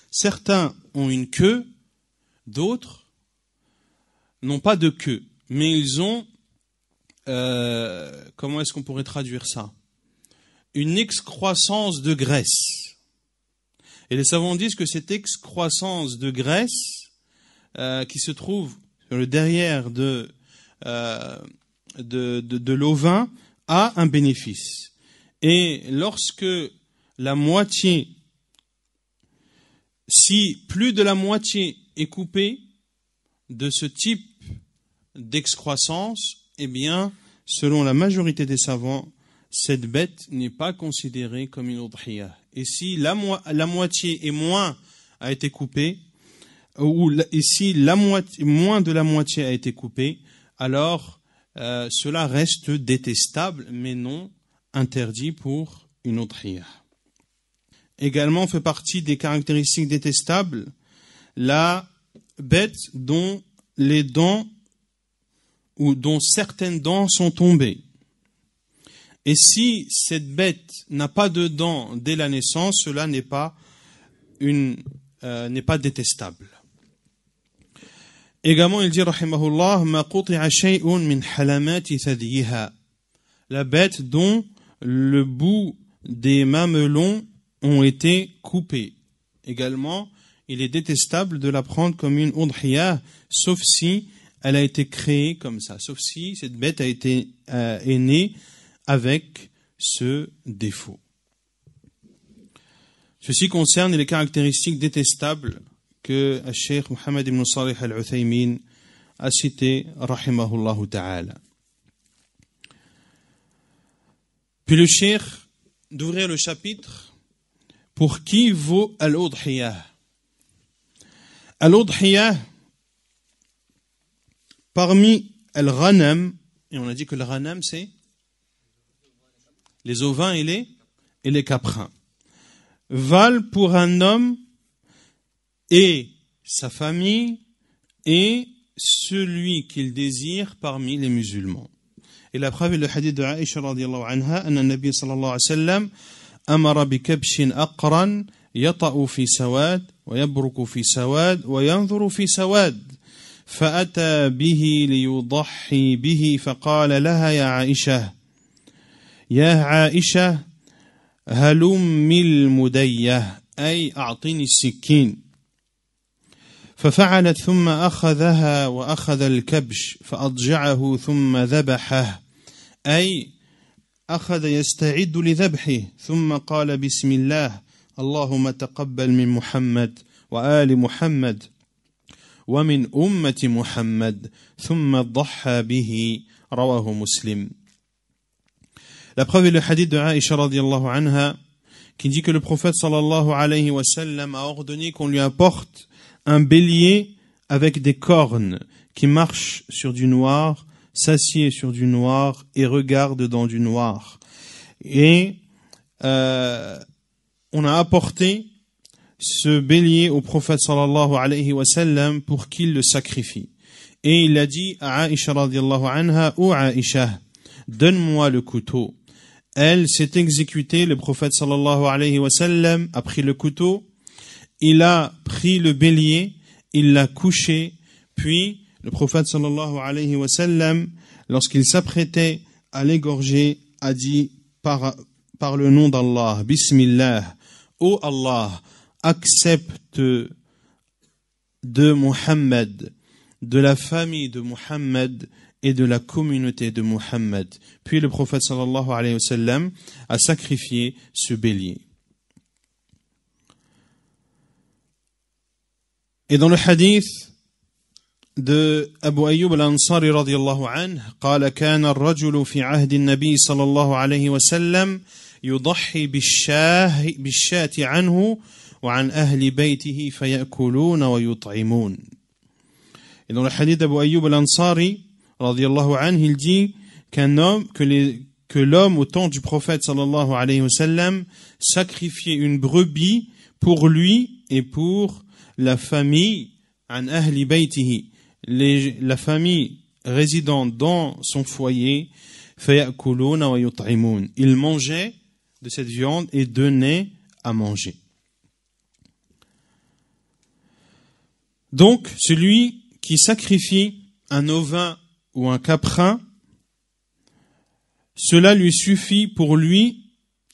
certains ont une queue, d'autres n'ont pas de queue, mais ils ont, euh, comment est-ce qu'on pourrait traduire ça Une excroissance de graisse. Et les savants disent que cette excroissance de graisse euh, qui se trouve sur le derrière de, euh, de, de, l'ovin a un bénéfice. Et lorsque la moitié, si plus de la moitié est coupée de ce type d'excroissance, eh bien, selon la majorité des savants, cette bête n'est pas considérée comme une udhiyah. Et si la, moitié et moins a été coupée, euh, ou si moins de la moitié a été coupée, alors euh, cela reste détestable, mais non interdit pour une autre Également fait partie des caractéristiques détestables la bête dont les dents ou dont certaines dents sont tombées et si cette bête n'a pas de dents dès la naissance, cela n'est pas, une, euh, n'est pas détestable. Également, il dit, rahimahullah, La bête dont le bout des mamelons ont été coupés. Également, il est détestable de la prendre comme une odhia, sauf si elle a été créée comme ça, sauf si cette bête a été, euh, est née avec ce défaut. Ceci concerne les caractéristiques détestables que Sheikh Mohammed ibn Salih al-Uthaymin a citées, rahimahullah ta'ala. Puis le Sheikh d'ouvrir le chapitre pour qui vaut al-Udhiyah. Al-Udhiyah, parmi al-Ghanam, et on a dit que le Ghanam c'est les ovins et les, caprins, valent pour un homme et sa famille et celui qu'il désire parmi les musulmans. Et la preuve est le hadith de Aisha radiallahu anha, un Nabi sallallahu alayhi wa sallam, amara bi kabshin aqran, sawad في سواد ويبرك في sawad, وينظر في sawad. فأتى به ليضحي به فقال لها يا Aïcha يا عائشة هلم المدية أي أعطني السكين ففعلت ثم أخذها وأخذ الكبش فأضجعه ثم ذبحه أي أخذ يستعد لذبحه ثم قال بسم الله اللهم تقبل من محمد وآل محمد ومن أمة محمد ثم ضحى به رواه مسلم La preuve est le hadith de Aisha radiallahu anha qui dit que le prophète sallallahu alayhi wa sallam a ordonné qu'on lui apporte un bélier avec des cornes qui marche sur du noir, s'assied sur du noir et regarde dans du noir. Et euh, on a apporté ce bélier au prophète sallallahu alayhi wa sallam pour qu'il le sacrifie. Et il a dit à Aisha radiallahu anha, ou Aisha, donne-moi le couteau elle s'est exécutée, le prophète sallallahu a pris le couteau, il a pris le bélier, il l'a couché, puis le prophète sallallahu alayhi wa lorsqu'il s'apprêtait à l'égorger, a dit par, le nom d'Allah, Bismillah, ô Allah, accepte de Muhammad, de la famille de Muhammad et de la communauté de Muhammad. Puis le prophète sallallahu alayhi wa sallam a sacrifié ce bélier. Et dans le hadith de Abu Ayyub al-Ansari radiallahu anhu, قال كان الرجل في عهد النبي صلى الله عليه وسلم يضحي بالشاه بالشاة عنه وعن أهل بيته فيأكلون ويطعمون. Et dans le hadith d'Abu Ayyub al-Ansari, il dit qu'un homme, que les, que l'homme au temps du prophète sallallahu alayhi wa sallam sacrifiait une brebis pour lui et pour la famille an ahli baytihi, la famille résidant dans son foyer, fayakuluna wa Il mangeait de cette viande et donnait à manger. Donc, celui qui sacrifie un ovin ou un caprin, cela lui suffit pour lui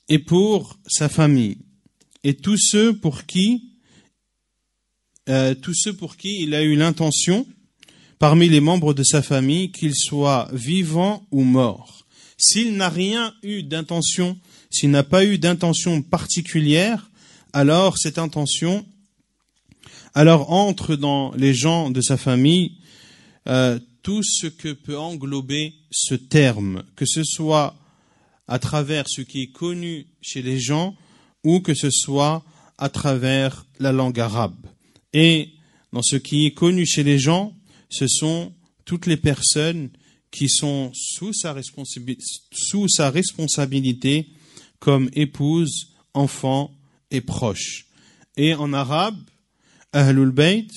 et pour sa famille et tous ceux pour qui euh, tous ceux pour qui il a eu l'intention parmi les membres de sa famille qu'il soit vivant ou mort. S'il n'a rien eu d'intention, s'il n'a pas eu d'intention particulière, alors cette intention alors entre dans les gens de sa famille euh, tout ce que peut englober ce terme, que ce soit à travers ce qui est connu chez les gens ou que ce soit à travers la langue arabe. Et dans ce qui est connu chez les gens, ce sont toutes les personnes qui sont sous sa, responsabilité comme épouse, enfant et proche. Et en arabe, Ahlul Bayt,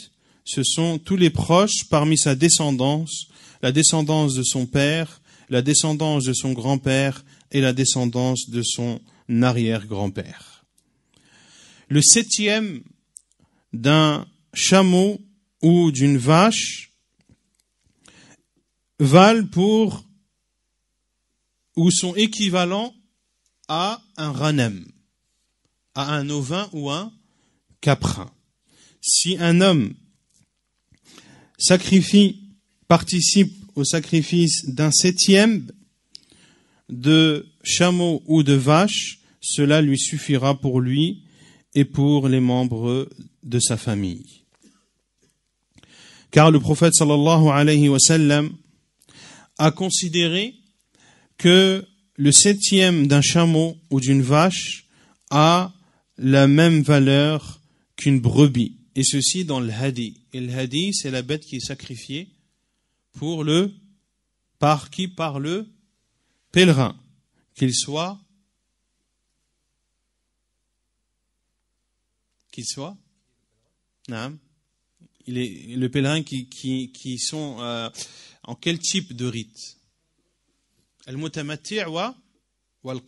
ce sont tous les proches parmi sa descendance, la descendance de son père, la descendance de son grand-père et la descendance de son arrière-grand-père. Le septième d'un chameau ou d'une vache valent pour ou sont équivalents à un ranem, à un ovin ou un caprin. Si un homme sacrifie, participe au sacrifice d'un septième de chameau ou de vache, cela lui suffira pour lui et pour les membres de sa famille. Car le prophète sallallahu alayhi wa sallam a considéré que le septième d'un chameau ou d'une vache a la même valeur qu'une brebis et ceci dans le hadi. Et le hadi, c'est la bête qui est sacrifiée pour le, par qui Par le pèlerin, qu'il soit, qu'il soit, non, il est le pèlerin qui, qui, sont euh, en quel type de rite Al-mutamati'wa wa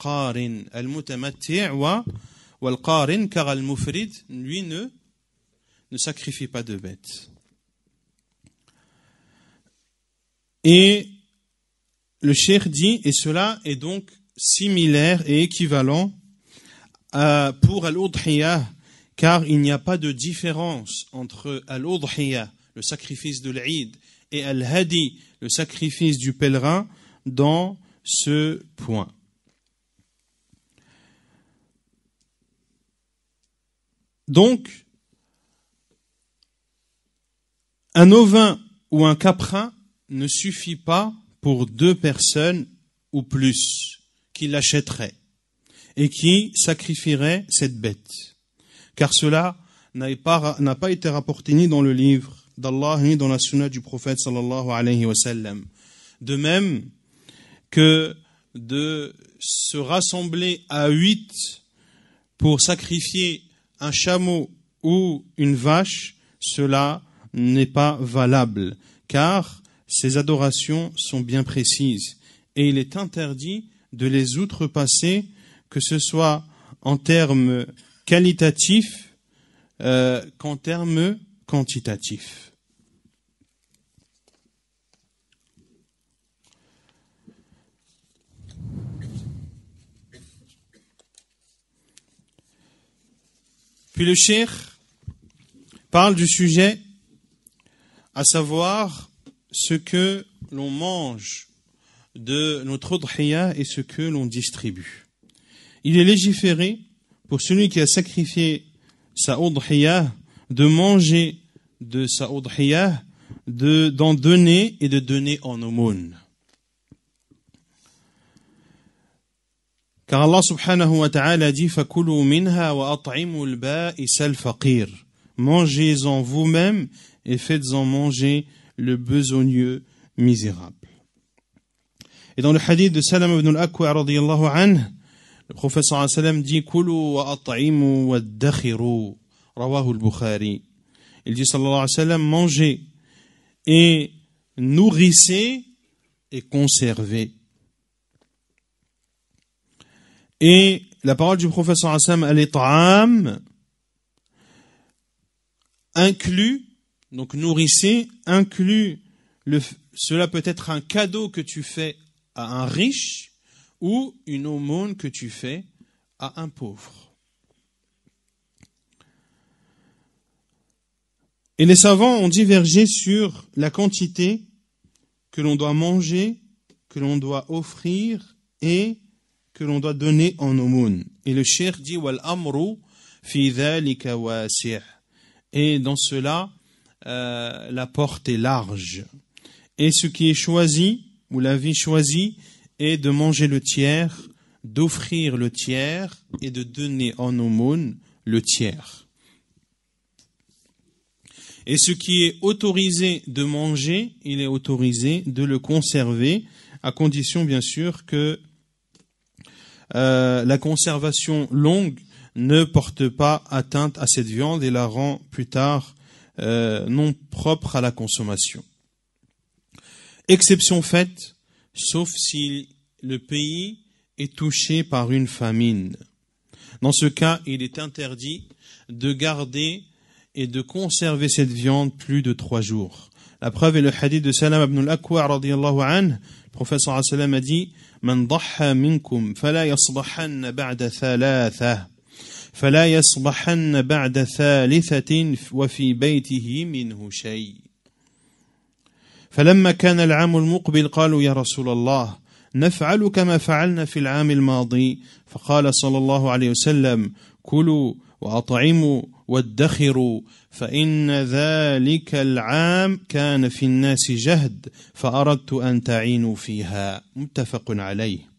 al wa wal-qarin car mufrid lui ne ne sacrifie pas de bêtes. Et le cher dit, et cela est donc similaire et équivalent à, pour Al-Udhiyah, car il n'y a pas de différence entre Al-Udhiyah, le sacrifice de l'Aïd, et Al-Hadi, le sacrifice du pèlerin, dans ce point. Donc, un ovin ou un caprin ne suffit pas pour deux personnes ou plus qui l'achèteraient et qui sacrifieraient cette bête, car cela n'a pas, été rapporté ni dans le livre d'Allah ni dans la sunna du prophète sallallahu alayhi wa sallam. De même que de se rassembler à huit pour sacrifier un chameau ou une vache, cela n'est pas valable, car ces adorations sont bien précises, et il est interdit de les outrepasser, que ce soit en termes qualitatifs euh, qu'en termes quantitatifs. Puis le cher parle du sujet à savoir ce que l'on mange de notre udhiya et ce que l'on distribue. Il est légiféré pour celui qui a sacrifié sa udhiya de manger de sa udhiya, de, d'en donner et de donner en aumône. Car Allah subhanahu wa ta'ala dit Mangez-en vous-même et faites-en manger le besogneux misérable. Et dans le hadith de Salam ibn al-Akwa, le professeur sallam dit Kulu wa at'imu wa dakhiru, rawahu al-Bukhari. Il dit sallallahu alayhi wa sallam Mangez et nourrissez et conservez. Et la parole du professeur sallam al-Ta'am inclut donc nourrissez inclut le, cela peut être un cadeau que tu fais à un riche ou une aumône que tu fais à un pauvre. Et les savants ont divergé sur la quantité que l'on doit manger, que l'on doit offrir et que l'on doit donner en aumône. Et le cher dit, wal amru fi et dans cela, euh, la porte est large. Et ce qui est choisi, ou la vie choisie, est de manger le tiers, d'offrir le tiers et de donner en aumône le tiers. Et ce qui est autorisé de manger, il est autorisé de le conserver, à condition bien sûr que euh, la conservation longue ne porte pas atteinte à cette viande et la rend plus tard euh, non propre à la consommation. Exception faite, sauf si le pays est touché par une famine. Dans ce cas, il est interdit de garder et de conserver cette viande plus de trois jours. La preuve est le hadith de Salam ibn al Le professeur a dit, فلا يصبحن بعد ثالثة وفي بيته منه شيء فلما كان العام المقبل قالوا يا رسول الله نفعل كما فعلنا في العام الماضي فقال صلى الله عليه وسلم كلوا واطعموا وادخروا فان ذلك العام كان في الناس جهد فاردت ان تعينوا فيها متفق عليه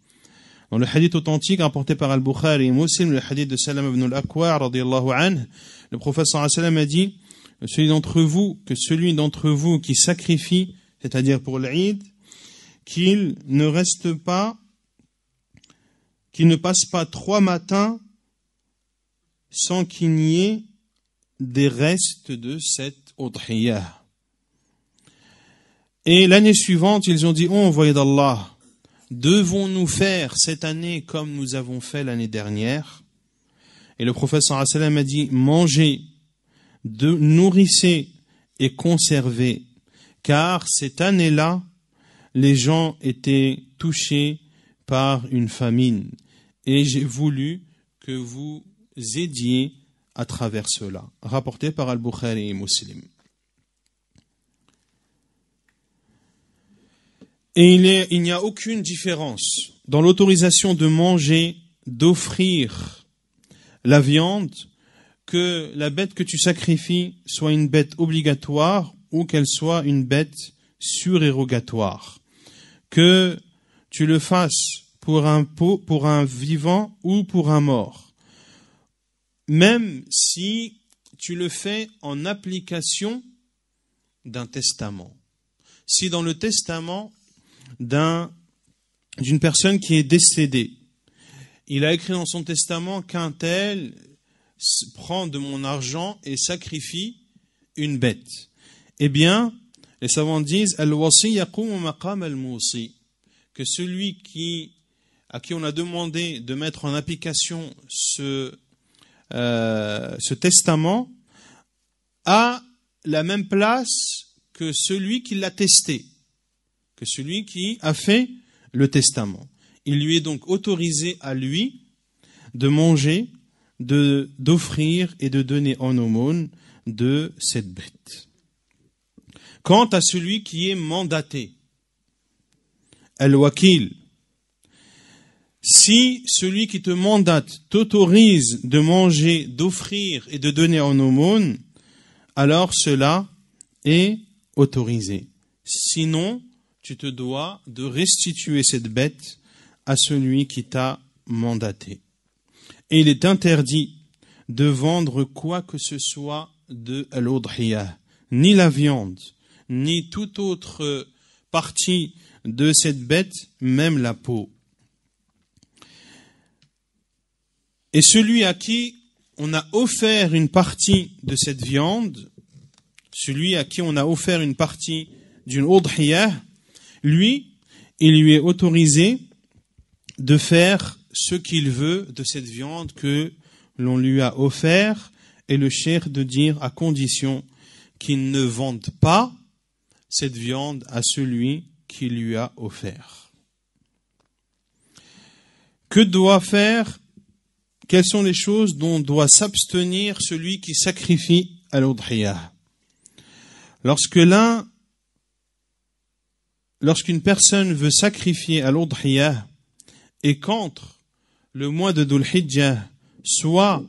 Dans le hadith authentique rapporté par Al-Bukhari et Muslim, le hadith de Salam ibn al-Aqwa, le prophète sallam a dit, celui d'entre vous, que celui d'entre vous qui sacrifie, c'est-à-dire pour l'Eid, qu'il ne reste pas, qu'il ne passe pas trois matins sans qu'il n'y ait des restes de cette udhiyah. Et l'année suivante, ils ont dit, oh, envoyé d'Allah, devons-nous faire cette année comme nous avons fait l'année dernière Et le professeur sallam a dit, mangez, de, nourrissez et conservez, car cette année-là, les gens étaient touchés par une famine, et j'ai voulu que vous aidiez à travers cela, rapporté par Al-Bukhari et Muslim. Et il, n'y a aucune différence dans l'autorisation de manger, d'offrir la viande, que la bête que tu sacrifies soit une bête obligatoire ou qu'elle soit une bête surérogatoire. Que tu le fasses pour un, pour un vivant ou pour un mort. Même si tu le fais en application d'un testament. Si dans le testament, d'un, d'une personne qui est décédée. Il a écrit dans son testament qu'un tel prend de mon argent et sacrifie une bête. Eh bien, les savants disent que celui qui, à qui on a demandé de mettre en application ce, euh, ce testament a la même place que celui qui l'a testé celui qui a fait le testament. Il lui est donc autorisé à lui de manger, de d'offrir et de donner en aumône de cette bête. Quant à celui qui est mandaté, al-wakil, si celui qui te mandate t'autorise de manger, d'offrir et de donner en aumône, alors cela est autorisé. Sinon, tu te dois de restituer cette bête à celui qui t'a mandaté. Et il est interdit de vendre quoi que ce soit de l'audria, ni la viande, ni toute autre partie de cette bête, même la peau. Et celui à qui on a offert une partie de cette viande, celui à qui on a offert une partie d'une Audhiyah, lui, il lui est autorisé de faire ce qu'il veut de cette viande que l'on lui a offert et le cher de dire à condition qu'il ne vende pas cette viande à celui qui lui a offert. Que doit faire Quelles sont les choses dont doit s'abstenir celui qui sacrifie à l'Odhiyah Lorsque l'un lorsqu'une personne veut sacrifier à l'Udhiya et qu'entre le mois de Dhul soit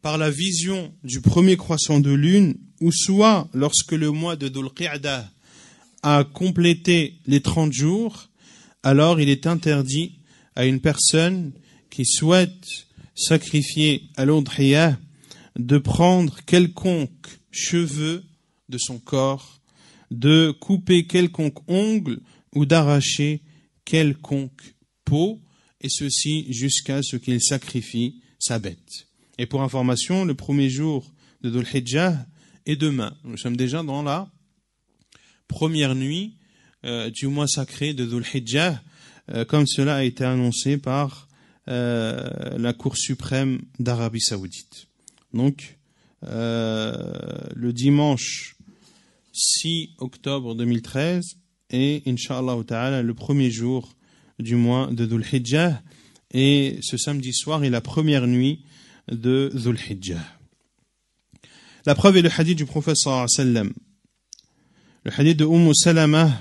par la vision du premier croissant de lune, ou soit lorsque le mois de Dhul a complété les 30 jours, alors il est interdit à une personne qui souhaite sacrifier à l'Udhiya de prendre quelconque cheveux de son corps de couper quelconque ongle ou d'arracher quelconque peau, et ceci jusqu'à ce qu'il sacrifie sa bête. Et pour information, le premier jour de Dhul Hijjah est demain. Nous sommes déjà dans la première nuit euh, du mois sacré de Dhul Hijjah, euh, comme cela a été annoncé par euh, la Cour suprême d'Arabie Saoudite. Donc, le dimanche 6 octobre 2013 et Inch'Allah Ta'ala le premier jour du mois de Dhul Hijjah et ce samedi soir est la première nuit de Dhul Hijjah. La preuve est le hadith du prophète sallam. Le hadith de Umm Salama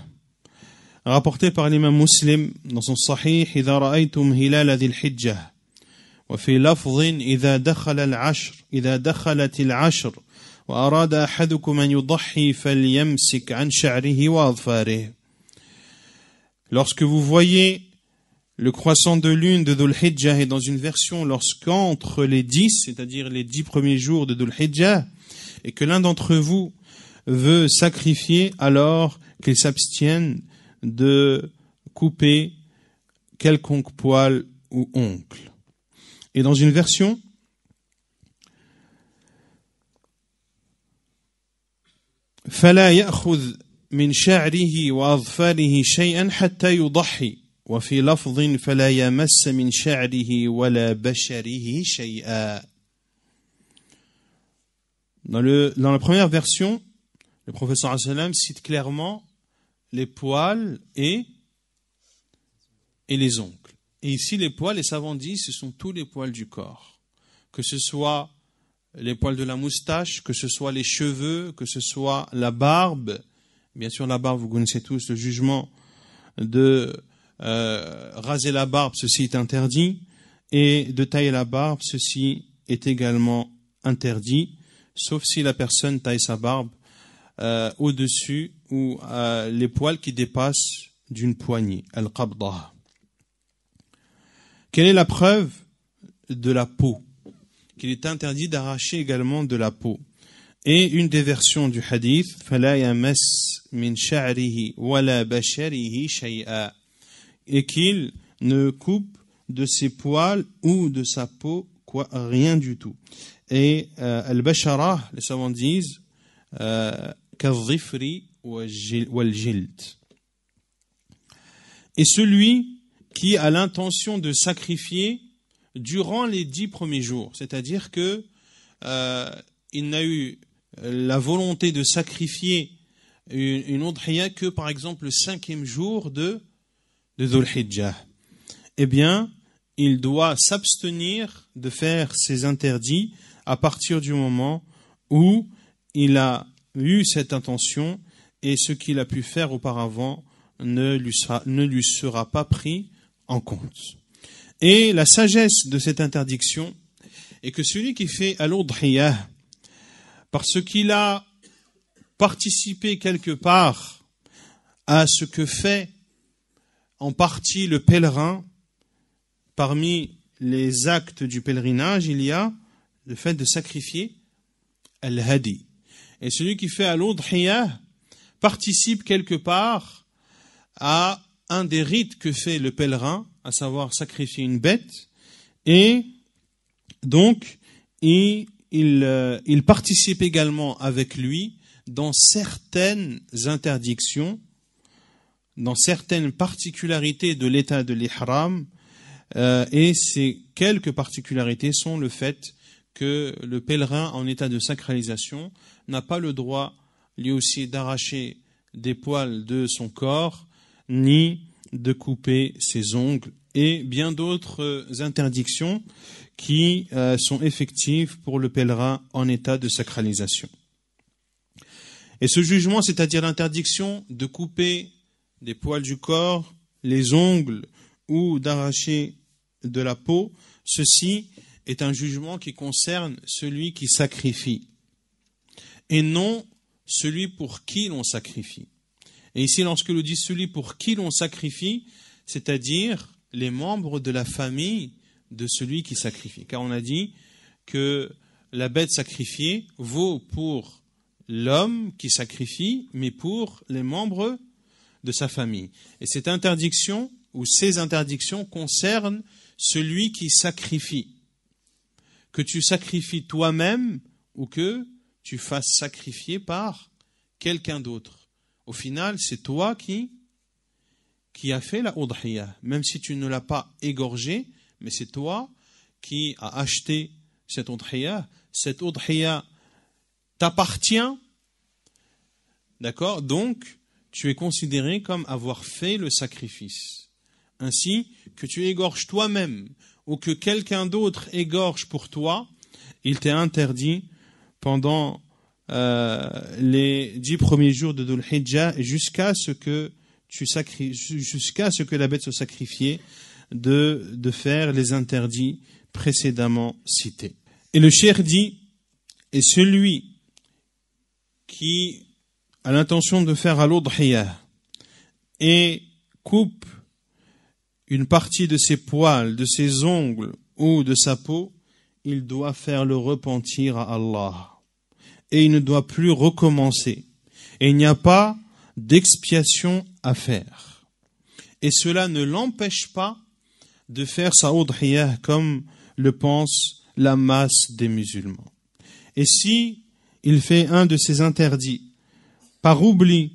rapporté par l'imam Muslim dans son Sahih إذا رأيتم هلال ذي وفي لفظ إذا دخل إذا Lorsque vous voyez le croissant de lune de Dhul Hijjah et dans une version lorsqu'entre les dix, c'est-à-dire les dix premiers jours de Dhul Hijjah, et que l'un d'entre vous veut sacrifier, alors qu'il s'abstienne de couper quelconque poil ou oncle. Et dans une version, Dans, le, dans la première version, le professeur Assalam cite clairement les poils et, et les ongles. Et ici, les poils, les savants disent, ce sont tous les poils du corps. Que ce soit les poils de la moustache, que ce soit les cheveux, que ce soit la barbe. Bien sûr, la barbe, vous connaissez tous le jugement de euh, raser la barbe, ceci est interdit, et de tailler la barbe, ceci est également interdit, sauf si la personne taille sa barbe euh, au-dessus ou euh, les poils qui dépassent d'une poignée, al qabda Quelle est la preuve de la peau qu'il est interdit d'arracher également de la peau. Et une des versions du hadith, et qu'il ne coupe de ses poils ou de sa peau quoi, rien du tout. Et euh, al-bashara, les savants disent, euh, et celui qui a l'intention de sacrifier durant les dix premiers jours. C'est-à-dire que euh, il n'a eu la volonté de sacrifier une, autre que par exemple le cinquième jour de de Dhul Eh bien, il doit s'abstenir de faire ses interdits à partir du moment où il a eu cette intention et ce qu'il a pu faire auparavant ne lui sera, ne lui sera pas pris en compte. Et la sagesse de cette interdiction est que celui qui fait al parce qu'il a participé quelque part à ce que fait en partie le pèlerin, parmi les actes du pèlerinage, il y a le fait de sacrifier al-hadi. Et celui qui fait al participe quelque part à un des rites que fait le pèlerin, à savoir sacrifier une bête, et donc il, euh, participe également avec lui dans certaines interdictions, dans certaines particularités de l'état de l'ihram, euh, et ces quelques particularités sont le fait que le pèlerin en état de sacralisation n'a pas le droit lui aussi d'arracher des poils de son corps, ni de couper ses ongles et bien d'autres euh, interdictions qui euh, sont effectives pour le pèlerin en état de sacralisation. Et ce jugement, c'est-à-dire l'interdiction de couper des poils du corps, les ongles ou d'arracher de la peau, ceci est un jugement qui concerne celui qui sacrifie et non celui pour qui l'on sacrifie. Et ici, lorsque l'on dit celui pour qui l'on sacrifie, c'est-à-dire les membres de la famille de celui qui sacrifie. Car on a dit que la bête sacrifiée vaut pour l'homme qui sacrifie, mais pour les membres de sa famille. Et cette interdiction, ou ces interdictions, concernent celui qui sacrifie. Que tu sacrifies toi-même ou que tu fasses sacrifier par quelqu'un d'autre. Au final, c'est toi qui, qui as fait la udhiyah, même si tu ne l'as pas égorgée, mais c'est toi qui as acheté cette udhiyah. Cette udhiyah t'appartient, d'accord Donc, tu es considéré comme avoir fait le sacrifice. Ainsi, que tu égorges toi-même ou que quelqu'un d'autre égorge pour toi, il t'est interdit pendant euh, les dix premiers jours de Dhul Hijjah jusqu'à ce que tu jusqu'à ce que la bête soit sacrifiée de, de faire les interdits précédemment cités. Et le cher dit, et celui qui a l'intention de faire à l'Udhiyah et coupe une partie de ses poils, de ses ongles ou de sa peau, il doit faire le repentir à Allah et il ne doit plus recommencer. Et il n'y a pas d'expiation à faire. Et cela ne l'empêche pas de faire sa comme le pense la masse des musulmans. Et si il fait un de ces interdits par oubli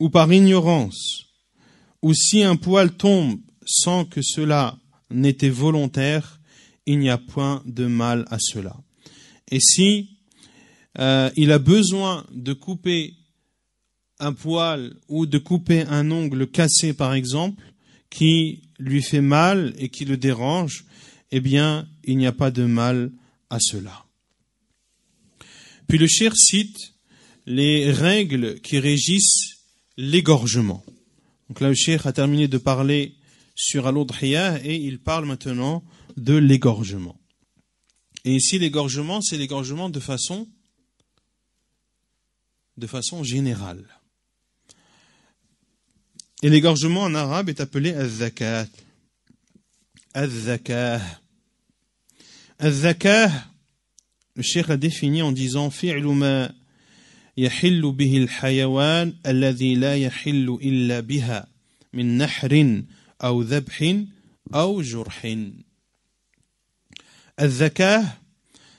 ou par ignorance, ou si un poil tombe sans que cela n'était volontaire, il n'y a point de mal à cela. Et si euh, il a besoin de couper un poil ou de couper un ongle cassé par exemple, qui lui fait mal et qui le dérange, eh bien, il n'y a pas de mal à cela. Puis le cher cite les règles qui régissent l'égorgement. Donc là, le cher a terminé de parler sur al et il parle maintenant de l'égorgement. Et ici, l'égorgement, c'est l'égorgement de façon de façon générale. Et l'égorgement en arabe est appelé al-zakah. Al-zakah. le cheikh l'a défini en disant fi'luma yahillu bihi al-hayawan alladhi yahillu illa biha min nahrin aw dhabhin au jurhin. Al-zakah,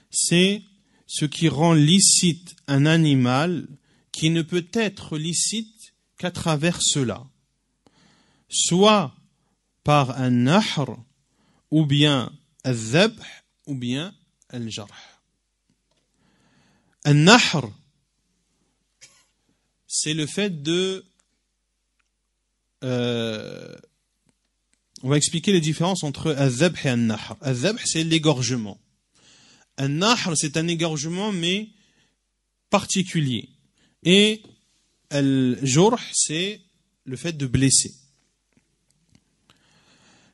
c'est ce qui rend licite un animal qui ne peut être licite qu'à travers cela, soit par un nahr, ou bien al ou bien al-jarh. Un nahr, c'est le fait de... Euh, on va expliquer les différences entre al et al-nahr. al c'est l'égorgement. Un nahr, c'est un égorgement, mais particulier. Et al-jurh, c'est le fait de blesser.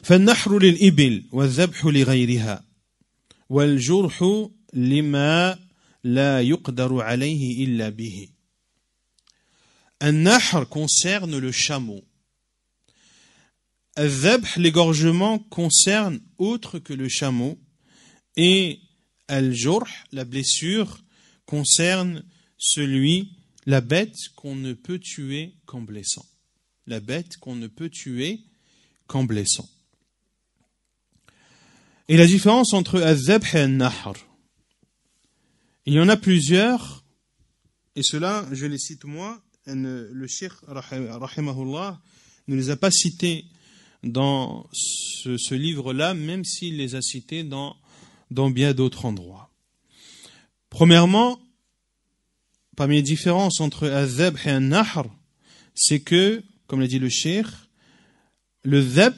فالنحر للإبل والذبح لغيرها lima la-yukdaru alayhi illa bihi به Al-nahr » concerne le chameau الذبح l'égorgement concerne autre que le chameau et al-jurh la blessure concerne celui la bête qu'on ne peut tuer qu'en blessant. La bête qu'on ne peut tuer qu'en blessant. Et la différence entre Azabh et an-nahar. Il y en a plusieurs, et cela, je les cite moi, le Cheikh Rahimahullah ne les a pas cités dans ce, livre-là, même s'il les a cités dans, dans bien d'autres endroits. Premièrement, Parmi les différences entre zebh et un Nahr, c'est que, comme l'a dit le Cheikh, le zeb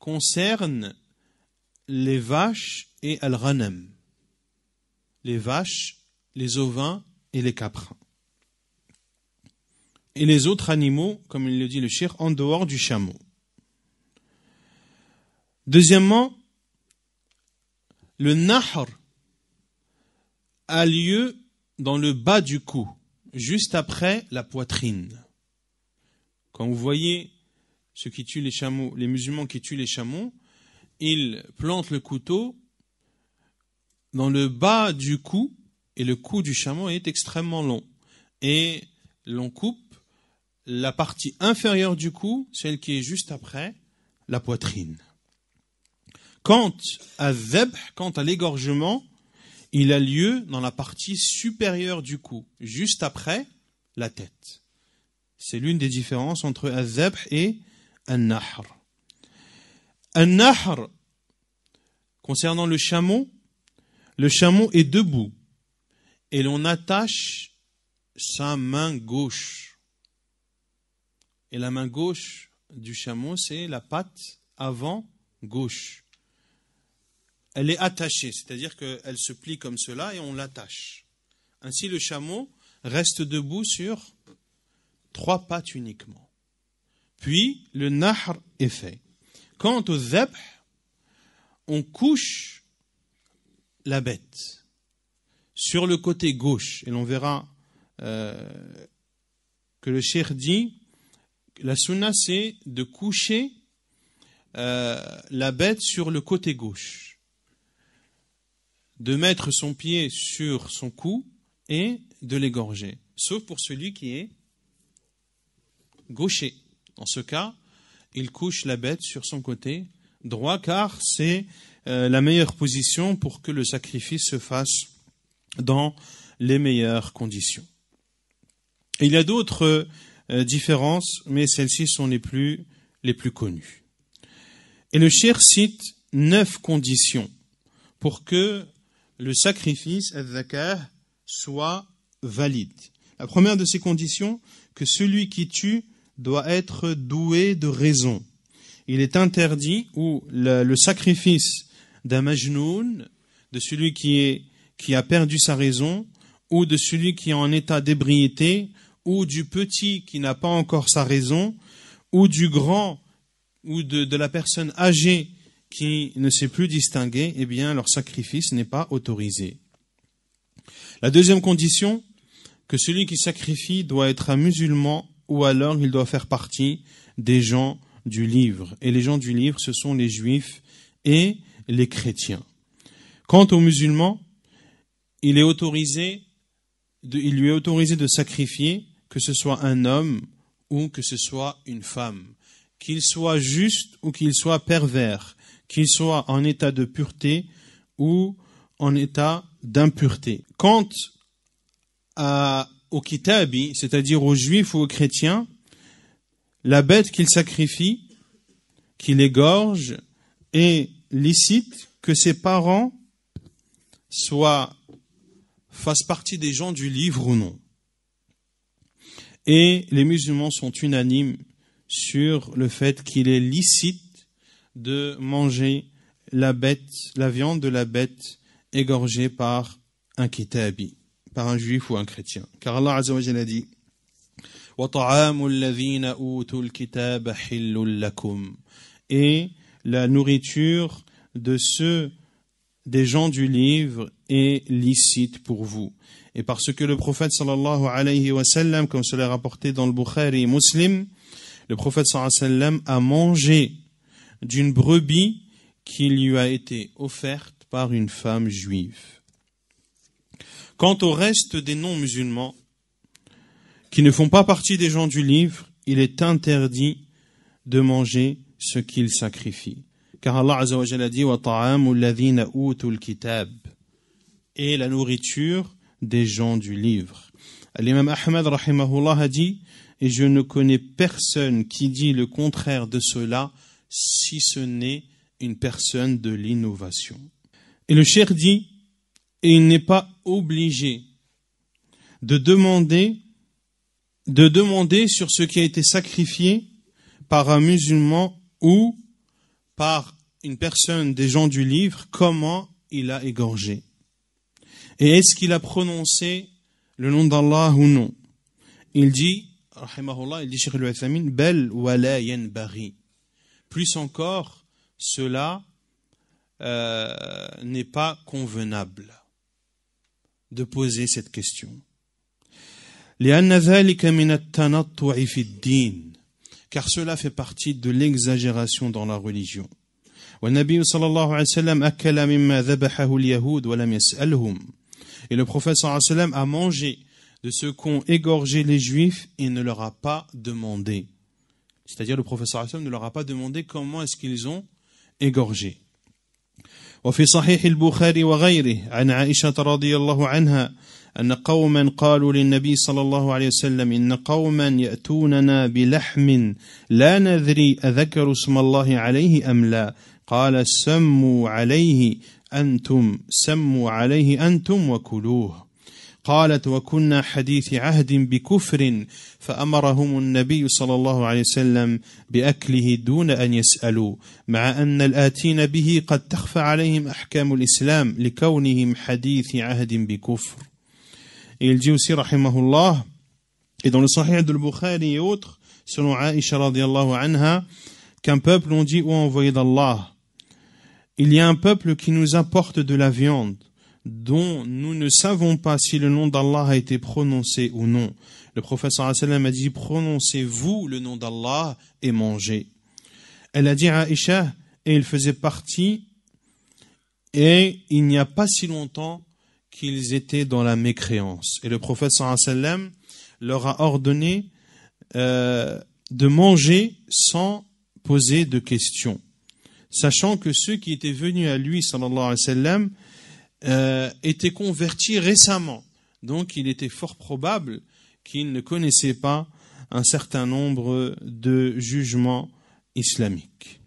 concerne les vaches et al ranem Les vaches, les ovins et les caprins. Et les autres animaux, comme il le dit le Cheikh, en dehors du chameau. Deuxièmement, le Nahr a lieu dans le bas du cou, juste après la poitrine. Quand vous voyez ceux qui tuent les chameaux, les musulmans qui tuent les chameaux, ils plantent le couteau dans le bas du cou, et le cou du chameau est extrêmement long. Et l'on coupe la partie inférieure du cou, celle qui est juste après la poitrine. Quant à quant à l'égorgement, il a lieu dans la partie supérieure du cou, juste après la tête. C'est l'une des différences entre zèbre et un nahr Un nahr concernant le chameau, le chameau est debout et l'on attache sa main gauche. Et la main gauche du chameau, c'est la patte avant gauche elle est attachée, c'est-à-dire qu'elle se plie comme cela et on l'attache. Ainsi, le chameau reste debout sur trois pattes uniquement. Puis, le nahr est fait. Quant au zeb, on couche la bête sur le côté gauche. Et l'on verra euh, que le cheikh dit la sunna, c'est de coucher euh, la bête sur le côté gauche de mettre son pied sur son cou et de l'égorger, sauf pour celui qui est gaucher. En ce cas, il couche la bête sur son côté droit, car c'est euh, la meilleure position pour que le sacrifice se fasse dans les meilleures conditions. il y a d'autres euh, différences, mais celles-ci sont les plus, les plus connues. Et le cher cite neuf conditions pour que le sacrifice, soit valide. La première de ces conditions, que celui qui tue doit être doué de raison. Il est interdit, ou le, sacrifice d'un majnoun, de celui qui, est, qui a perdu sa raison, ou de celui qui est en état d'ébriété, ou du petit qui n'a pas encore sa raison, ou du grand, ou de la personne âgée qui ne sait plus distinguer, eh bien, leur sacrifice n'est pas autorisé. La deuxième condition, que celui qui sacrifie doit être un musulman ou alors il doit faire partie des gens du livre. Et les gens du livre, ce sont les juifs et les chrétiens. Quant aux musulmans, il est autorisé, il lui est autorisé de sacrifier, que ce soit un homme ou que ce soit une femme, qu'il soit juste ou qu'il soit pervers, qu'il soit en état de pureté ou en état d'impureté. Quant à, au kitabi, c'est-à-dire aux juifs ou aux chrétiens, la bête qu'il sacrifie, qu'il égorge, est licite que ses parents soient, fassent partie des gens du livre ou non. Et les musulmans sont unanimes sur le fait qu'il est licite de manger la bête, la viande de la bête égorgée par un kitabi, par un juif ou un chrétien. Car Allah a dit et la nourriture de ceux des gens du livre est licite pour vous. Et parce que le prophète sallallahu alayhi wa sallam, comme cela est rapporté dans le Bukhari Muslim, le prophète sallallahu alayhi wa sallam a mangé d'une brebis qui lui a été offerte par une femme juive. Quant au reste des non-musulmans, qui ne font pas partie des gens du livre, il est interdit de manger ce qu'ils sacrifient. Car Allah a dit et la nourriture des gens du livre. L'imam Ahmad rahimahullah a dit et je ne connais personne qui dit le contraire de cela si ce n'est une personne de l'innovation. Et le cher dit, et il n'est pas obligé de demander, de demander sur ce qui a été sacrifié par un musulman ou par une personne des gens du livre comment il a égorgé. Et est-ce qu'il a prononcé le nom d'Allah ou non Il dit, rahimahullah, il dit, bel plus encore, cela euh, n'est pas convenable de poser cette question. Car cela fait partie de l'exagération dans la religion. Et le prophète sallallahu a mangé de ce qu'ont égorgé les juifs et ne leur a pas demandé. C'est-à-dire le professeur ne leur a pas demandé comment est-ce qu'ils ont égorgé. وفي صحيح البخاري وغيره عن عائشة رضي الله عنها أن قوما قالوا للنبي صلى الله عليه وسلم إن قوما يأتوننا بلحم لا ندري أذكر اسم الله عليه أم لا قال سموا عليه أنتم سموا عليه أنتم وكلوه قالت وكنا حديث عهد بكفر فامرهم النبي صلى الله عليه وسلم باكله دون ان يسالوا مع ان الاتين به قد تخفى عليهم احكام الاسلام لكونهم حديث عهد بكفر الجوسي رحمه الله اذا صحيح البخاري يوتر سنو عائشه رضي الله عنها كان peuple on dit ô envoyé d'Allah il y a un peuple qui nous apporte de la viande dont nous ne savons pas si le nom d'Allah a été prononcé ou non. Le professeur sallam a dit prononcez-vous le nom d'Allah et mangez. Elle a dit à Aïcha et ils faisaient partie et il n'y a pas si longtemps qu'ils étaient dans la mécréance. Et le prophète sallam leur a ordonné euh, de manger sans poser de questions, sachant que ceux qui étaient venus à lui sallallahu alayhi wa sallam euh, était converti récemment. Donc il était fort probable qu'il ne connaissait pas un certain nombre de jugements islamiques.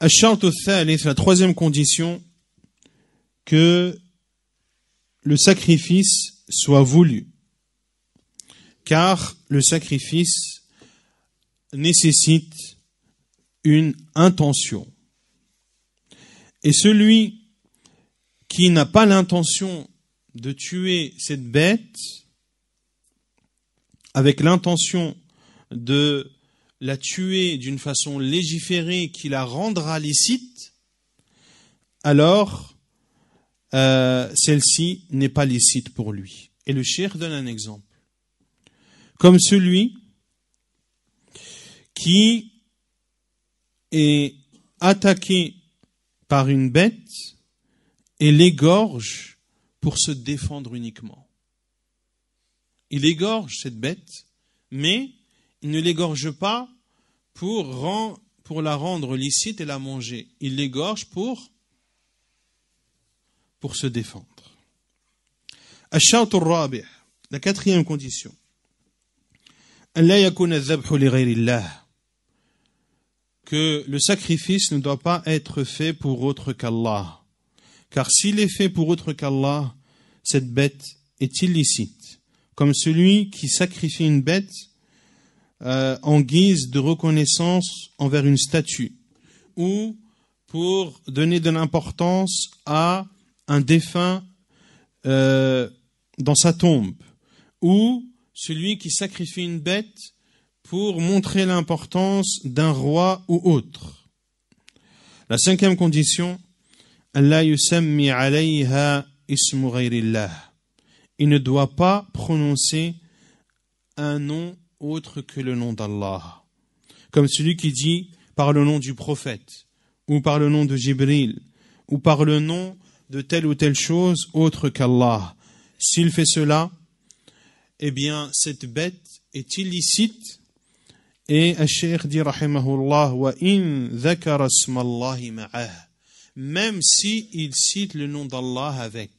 La troisième condition, que le sacrifice soit voulu, car le sacrifice nécessite une intention. Et celui qui n'a pas l'intention de tuer cette bête avec l'intention de la tuer d'une façon légiférée qui la rendra licite, alors euh, celle-ci n'est pas licite pour lui. Et le chien donne un exemple. Comme celui qui est attaqué par une bête et l'égorge pour se défendre uniquement. Il égorge cette bête, mais il ne l'égorge pas pour, la rendre licite et la manger. Il l'égorge pour, pour se défendre. La quatrième condition que le sacrifice ne doit pas être fait pour autre qu'Allah. Car s'il est fait pour autre qu'Allah, cette bête est illicite. Comme celui qui sacrifie une bête euh, en guise de reconnaissance envers une statue ou pour donner de l'importance à un défunt euh, dans sa tombe ou celui qui sacrifie une bête pour montrer l'importance d'un roi ou autre. La cinquième condition, Allah yusammi alayha ismu Il ne doit pas prononcer un nom autre que le nom d'Allah. Comme celui qui dit par le nom du prophète, ou par le nom de Jibril, ou par le nom de telle ou telle chose autre qu'Allah. S'il fait cela, eh bien, cette bête est illicite ايه الشيخ دي رحمه الله وإن ذكر اسم الله ma'ah. même si il cite le nom d'Allah avec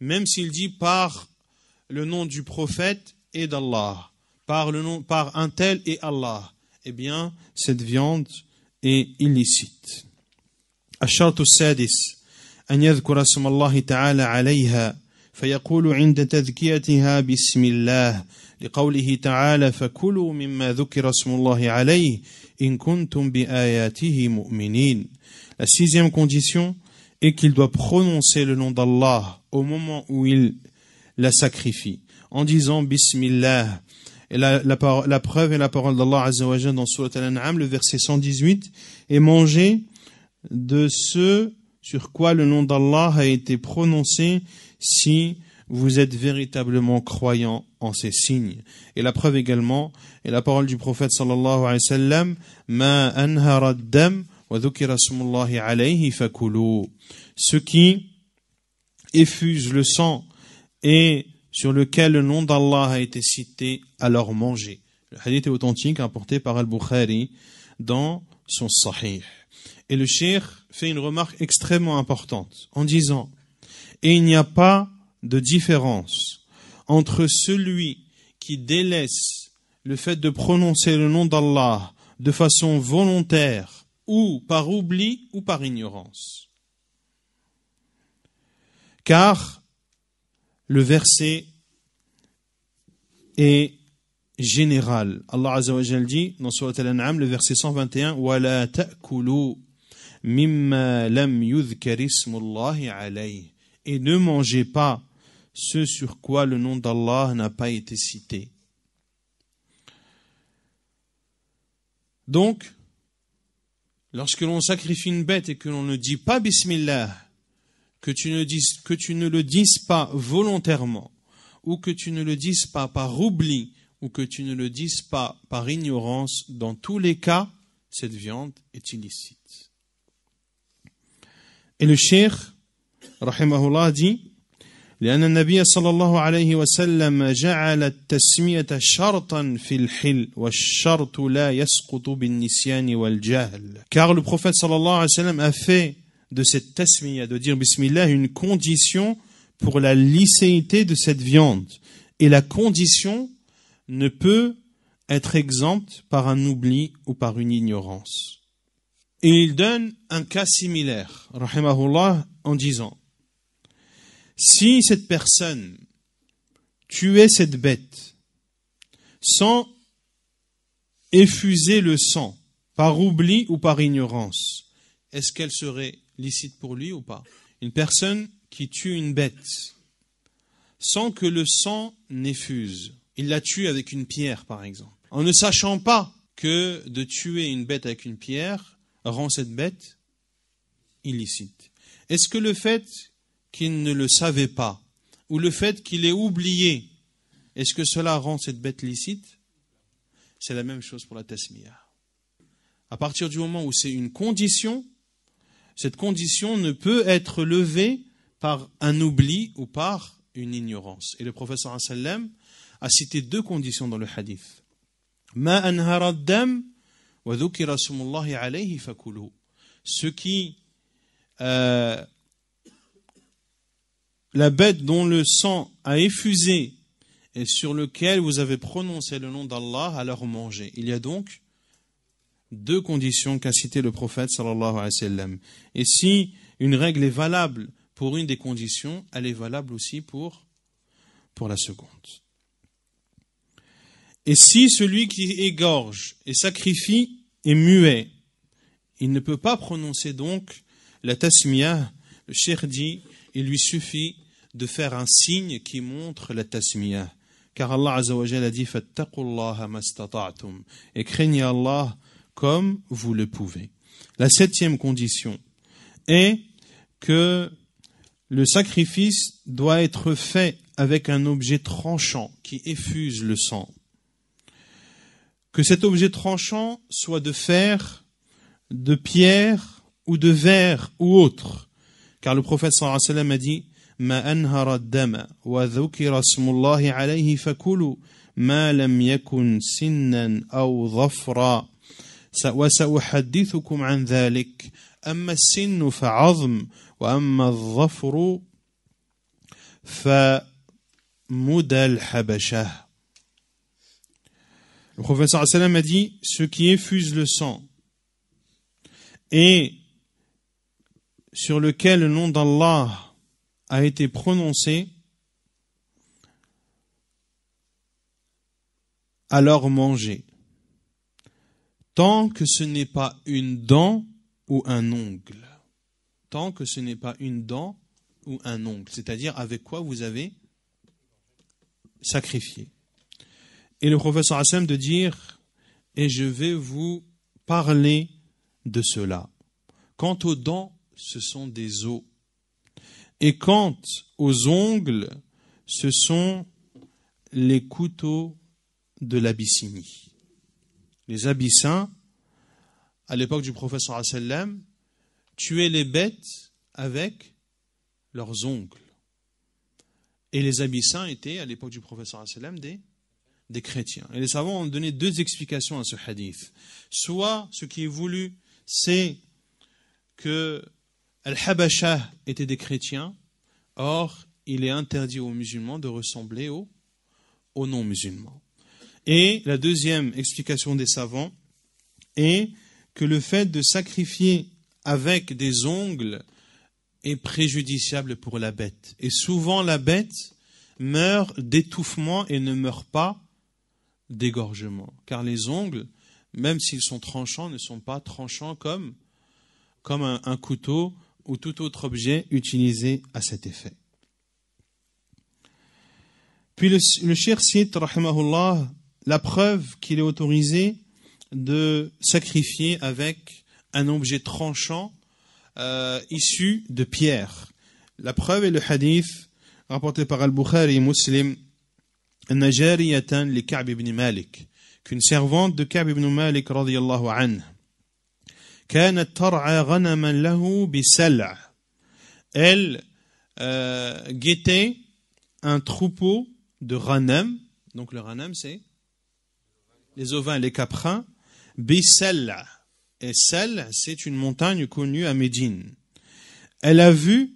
même s'il dit par le nom du prophète et d'Allah par le nom par un tel et Allah eh bien cette viande est illicite الشرط السادس أن يذكر اسم الله تعالى عليها فيقول عند تذكيتها بسم الله La sixième condition est qu'il doit prononcer le nom d'Allah au moment où il la sacrifie en disant Bismillah. Et la, preuve est la parole d'Allah dans Al-An'am, le verset 118, et manger de ce sur quoi le nom d'Allah a été prononcé si vous êtes véritablement croyant en ces signes. Et la preuve également est la parole du prophète sallallahu alayhi wa sallam, wa Ce qui effuse le sang et sur lequel le nom d'Allah a été cité, alors manger. Le hadith est authentique, apporté par Al-Bukhari dans son Sahih. Et le shir fait une remarque extrêmement importante en disant Et il n'y a pas de différence entre celui qui délaisse le fait de prononcer le nom d'Allah de façon volontaire ou par oubli ou par ignorance. Car le verset est général. Allah Azza dit dans Al-An'am, le verset 121, Et ne mangez pas ce sur quoi le nom d'Allah n'a pas été cité. Donc, lorsque l'on sacrifie une bête et que l'on ne dit pas Bismillah, que tu ne, dises, que tu ne le dises pas volontairement, ou que tu ne le dises pas par oubli, ou que tu ne le dises pas par ignorance, dans tous les cas, cette viande est illicite. Et le cheikh, rahimahullah, dit, car le prophète sallallahu alayhi عليه وسلم a fait de cette tasmiya de dire bismillah une condition pour la licéité de cette viande et la condition ne peut être exempte par un oubli ou par une ignorance. Et il donne un cas similaire, rahimahullah, en disant si cette personne tuait cette bête sans effuser le sang, par oubli ou par ignorance, est-ce qu'elle serait licite pour lui ou pas Une personne qui tue une bête sans que le sang n'effuse. Il la tue avec une pierre, par exemple. En ne sachant pas que de tuer une bête avec une pierre rend cette bête illicite. Est-ce que le fait qu'il ne le savait pas, ou le fait qu'il ait oublié, est-ce que cela rend cette bête licite C'est la même chose pour la tasmiya. À partir du moment où c'est une condition, cette condition ne peut être levée par un oubli ou par une ignorance. Et le professeur sallam a cité deux conditions dans le hadith. Ce qui euh, la bête dont le sang a effusé et sur lequel vous avez prononcé le nom d'Allah, alors mangez. Il y a donc deux conditions qu'a citées le prophète sallallahu alayhi wa sallam. Et si une règle est valable pour une des conditions, elle est valable aussi pour, pour la seconde. Et si celui qui égorge et sacrifie est muet, il ne peut pas prononcer donc la tasmiyah. Le sherdi il lui suffit de faire un signe qui montre la tasmiyah. Car Allah a dit mastata'tum et craignez Allah comme vous le pouvez. La septième condition est que le sacrifice doit être fait avec un objet tranchant qui effuse le sang. Que cet objet tranchant soit de fer, de pierre ou de verre ou autre Car le prophète sallallahu alayhi wa sallam a dit ما أنهر الدم وذكر اسم الله عليه فكلوا ما لم يكن سنا أو ظفرا وسأحدثكم عن ذلك أما السن فعظم وأما الظفر فمدى الحبشة Le professeur a dit ce qui effuse le sang et sur lequel le nom d'Allah a été prononcé, alors mangez, tant que ce n'est pas une dent ou un ongle. Tant que ce n'est pas une dent ou un ongle, c'est-à-dire avec quoi vous avez sacrifié. Et le professeur Assem de dire, et je vais vous parler de cela. Quant aux dents ce sont des os. Et quant aux ongles, ce sont les couteaux de l'Abyssinie. Les Abyssins, à l'époque du professeur sallam, tuaient les bêtes avec leurs ongles. Et les Abyssins étaient, à l'époque du professeur sallam, des, des chrétiens. Et les savants ont donné deux explications à ce hadith. Soit ce qui est voulu, c'est que Al-Habasha étaient des chrétiens, or il est interdit aux musulmans de ressembler aux, non-musulmans. Et la deuxième explication des savants est que le fait de sacrifier avec des ongles est préjudiciable pour la bête. Et souvent la bête meurt d'étouffement et ne meurt pas d'égorgement. Car les ongles, même s'ils sont tranchants, ne sont pas tranchants comme, un couteau ou tout autre objet utilisé à cet effet. Puis le, cher site, rahimahullah, la preuve qu'il est autorisé de sacrifier avec un objet tranchant euh, issu de pierre. La preuve est le hadith rapporté par Al-Bukhari et Muslim, Najariyatan li Ka'b ibn Malik, qu'une servante de Ka'b ibn Malik, radiallahu anhu, elle euh, guettait un troupeau de ranam donc le ranam c'est les ovins les caprins et celle c'est une montagne connue à Médine elle a vu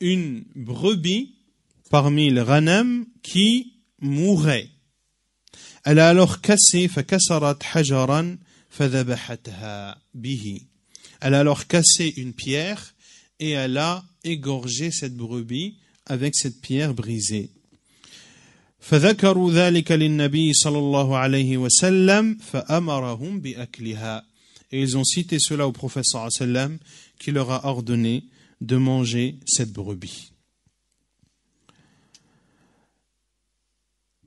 une brebis parmi les ranam qui mourait elle a alors cassé kassarat hajaran. Elle a alors cassé une pierre et elle a égorgé cette brebis avec cette pierre brisée. Et ils ont cité cela au prophète sallam qui leur a ordonné de manger cette brebis.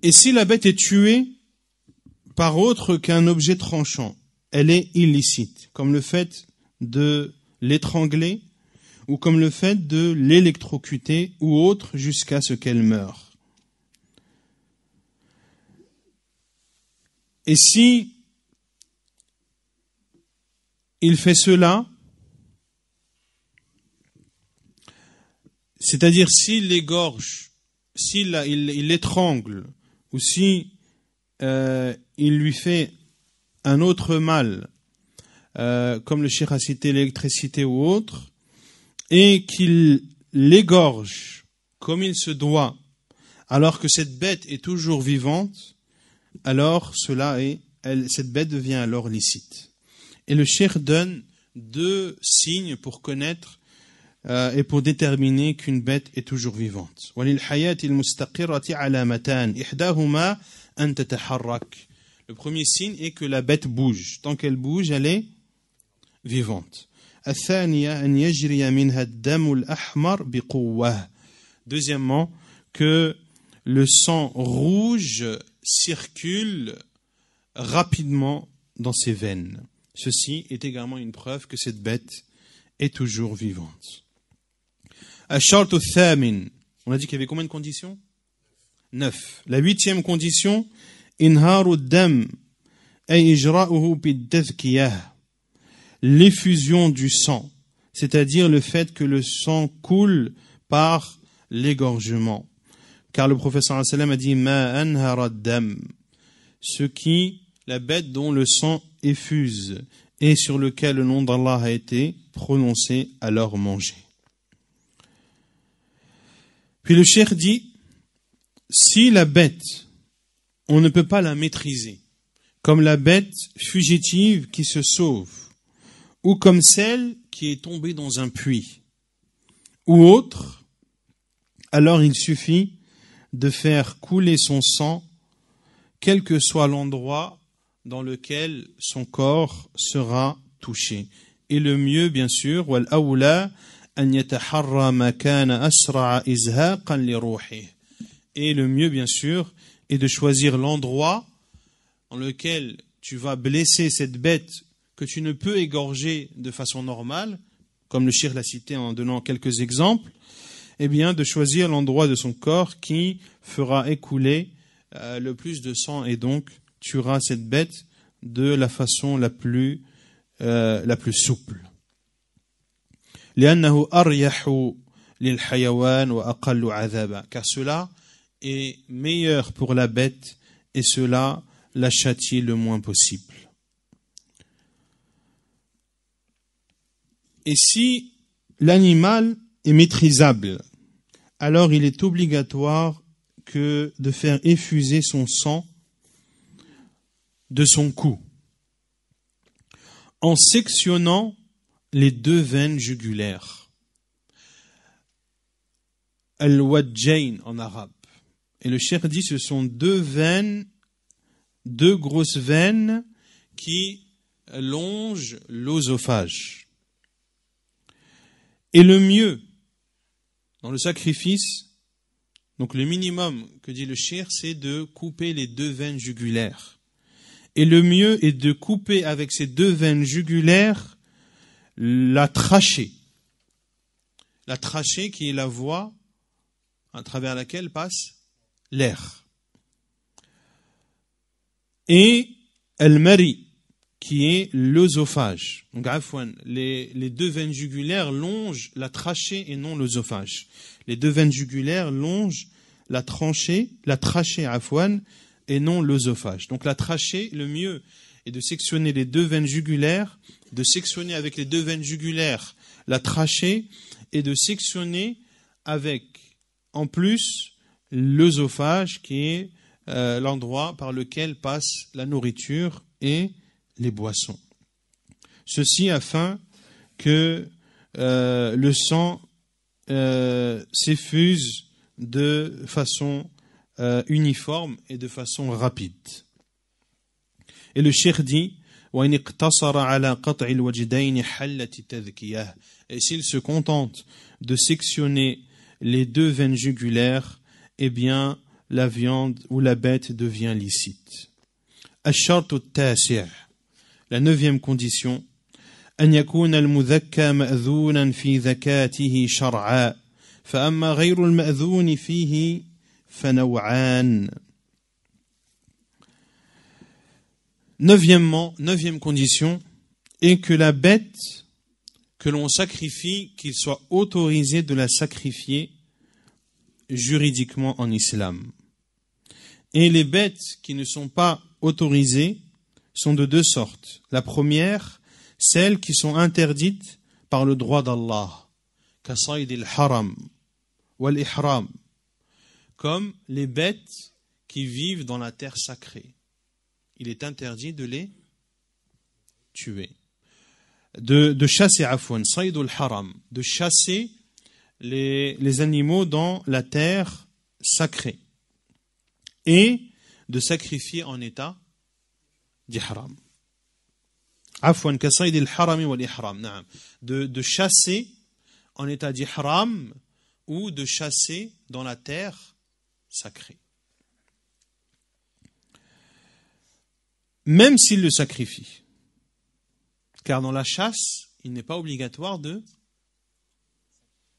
Et si la bête est tuée par autre qu'un objet tranchant, elle est illicite, comme le fait de l'étrangler ou comme le fait de l'électrocuter ou autre jusqu'à ce qu'elle meure. Et si il fait cela, c'est-à-dire s'il l'égorge, s'il l'étrangle, ou si euh, il lui fait un autre mal, euh, comme le shir a cité l'électricité ou autre, et qu'il l'égorge comme il se doit, alors que cette bête est toujours vivante, alors cela est, cette bête devient alors licite. Et le shir donne deux signes pour connaître euh, et pour déterminer qu'une bête est toujours vivante. Le premier signe est que la bête bouge. Tant qu'elle bouge, elle est vivante. Deuxièmement, que le sang rouge circule rapidement dans ses veines. Ceci est également une preuve que cette bête est toujours vivante. On a dit qu'il y avait combien de conditions Neuf. La huitième condition, l'effusion du sang, c'est-à-dire le fait que le sang coule par l'égorgement. Car le professeur a dit ce qui, la bête dont le sang effuse et sur lequel le nom d'Allah a été prononcé, alors manger. Puis le cher dit Si la bête on ne peut pas la maîtriser, comme la bête fugitive qui se sauve, ou comme celle qui est tombée dans un puits, ou autre, alors il suffit de faire couler son sang, quel que soit l'endroit dans lequel son corps sera touché. Et le mieux, bien sûr, et le mieux, bien sûr, et de choisir l'endroit dans lequel tu vas blesser cette bête que tu ne peux égorger de façon normale, comme le chir l'a cité en donnant quelques exemples, eh bien de choisir l'endroit de son corps qui fera écouler euh, le plus de sang et donc tuera cette bête de la façon la plus, euh, la plus souple. car cela est meilleur pour la bête et cela la châtie le moins possible. Et si l'animal est maîtrisable, alors il est obligatoire que de faire effuser son sang de son cou en sectionnant les deux veines jugulaires. Al-Wadjain en arabe. Et le cher dit ce sont deux veines, deux grosses veines qui longent l'osophage. Et le mieux dans le sacrifice, donc le minimum que dit le cher, c'est de couper les deux veines jugulaires. Et le mieux est de couper avec ces deux veines jugulaires la trachée. La trachée qui est la voie à travers laquelle passe l'air. Et le mari qui est l'œsophage. Donc, les, les deux veines jugulaires longent la trachée et non l'œsophage. Les deux veines jugulaires longent la tranchée, la trachée afouane et non l'œsophage. Donc, la trachée, le mieux est de sectionner les deux veines jugulaires, de sectionner avec les deux veines jugulaires la trachée et de sectionner avec, en plus, l'œsophage qui est euh, l'endroit par lequel passe la nourriture et les boissons. Ceci afin que euh, le sang euh, s'effuse de façon uniforme et de façon rapide. Et le cher dit et s'il se contente de sectionner les deux veines jugulaires, eh bien, la viande ou la bête devient licite. La neuvième condition, Neuvièmement, neuvième condition, Est que la bête que l'on sacrifie, qu'il soit autorisé de la sacrifier juridiquement en islam. Et les bêtes qui ne sont pas autorisées sont de deux sortes. La première, celles qui sont interdites par le droit d'Allah, haram wal-ihram, comme les bêtes qui vivent dans la terre sacrée. Il est interdit de les tuer. De, chasser, afwan, haram, de chasser les, animaux dans la terre sacrée et de sacrifier en état d'ihram. Afwan kasaïd al wal-ihram. De, de chasser en état d'ihram ou de chasser dans la terre sacrée. Même s'il le sacrifie. Car dans la chasse, il n'est pas obligatoire de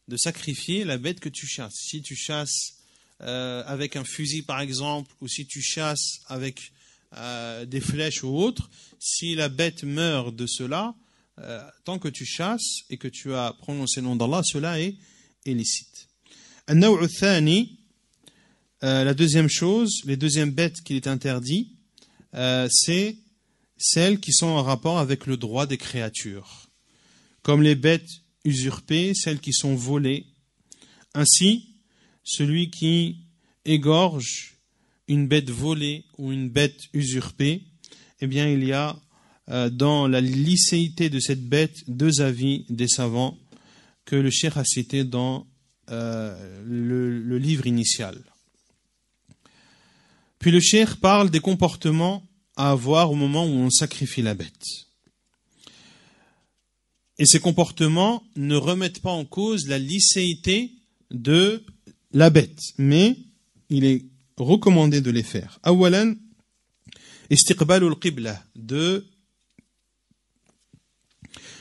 de sacrifier la bête que tu chasses. Si tu chasses euh, avec un fusil par exemple, ou si tu chasses avec euh, des flèches ou autre, si la bête meurt de cela, euh, tant que tu chasses et que tu as prononcé le nom d'Allah, cela est illicite. la deuxième chose, les deuxièmes bêtes qu'il est interdit, c'est celles qui sont en rapport avec le droit des créatures, comme les bêtes usurpées, celles qui sont volées. Ainsi, celui qui égorge une bête volée ou une bête usurpée, eh bien, il y a euh, dans la licéité de cette bête deux avis des savants que le cher a cité dans euh, le, le, livre initial. Puis le cher parle des comportements à avoir au moment où on sacrifie la bête. Et ces comportements ne remettent pas en cause la licéité de la bête, mais il est recommandé de les faire. Awalan, al qibla, de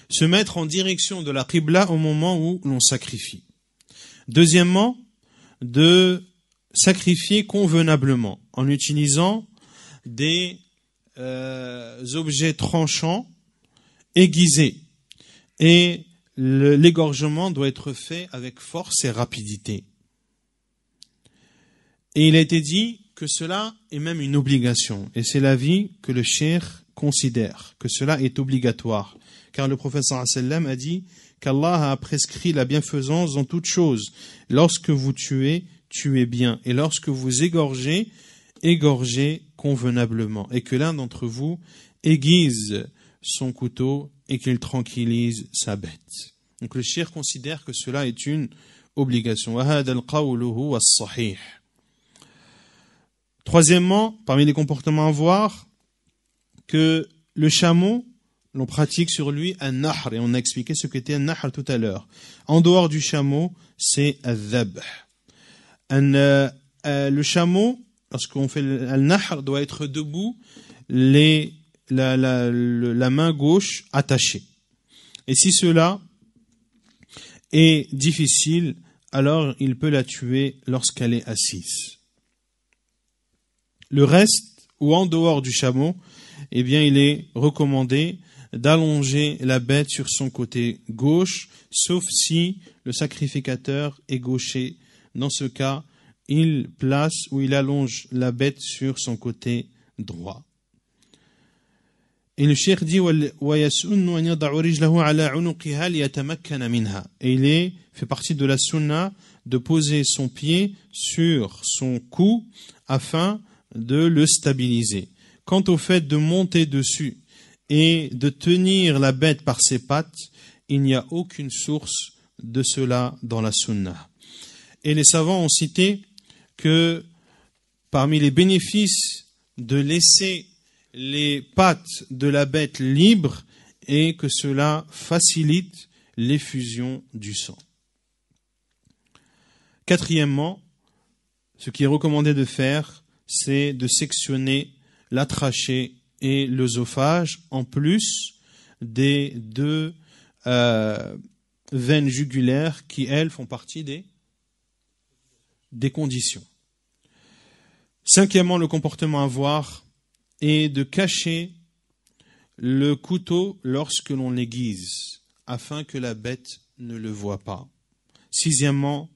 se mettre en direction de la qibla au moment où l'on sacrifie. Deuxièmement, de sacrifier convenablement en utilisant des euh, objets tranchants aiguisés et l'égorgement doit être fait avec force et rapidité. Et il a été dit que cela est même une obligation, et c'est l'avis que le cher considère, que cela est obligatoire. Car le prophète sallam a dit qu'Allah a prescrit la bienfaisance dans toutes choses. Lorsque vous tuez, tuez bien, et lorsque vous égorgez, égorgez convenablement, et que l'un d'entre vous aiguise son couteau et qu'il tranquillise sa bête. Donc le chien considère que cela est une obligation. Troisièmement, parmi les comportements à voir, que le chameau, l'on pratique sur lui un nahr, et on a expliqué ce qu'était un nahr tout à l'heure. En dehors du chameau, c'est un dhab. Euh, le chameau, lorsqu'on fait le nahr, doit être debout, les la, la, main gauche attachée. Et si cela est difficile, alors il peut la tuer lorsqu'elle est assise. Le reste, ou en dehors du chameau, eh bien, il est recommandé d'allonger la bête sur son côté gauche, sauf si le sacrificateur est gaucher. Dans ce cas, il place ou il allonge la bête sur son côté droit. Et le cheikh dit Et il est, fait partie de la sunna de poser son pied sur son cou afin de le stabiliser. Quant au fait de monter dessus et de tenir la bête par ses pattes, il n'y a aucune source de cela dans la sunna. Et les savants ont cité que parmi les bénéfices de laisser les pattes de la bête libres et que cela facilite l'effusion du sang. Quatrièmement, ce qui est recommandé de faire, c'est de sectionner la trachée et l'œsophage en plus des deux euh, veines jugulaires qui, elles, font partie des, des conditions. Cinquièmement, le comportement à voir, et de cacher le couteau lorsque l'on l'aiguise, afin que la bête ne le voie pas. Sixièmement,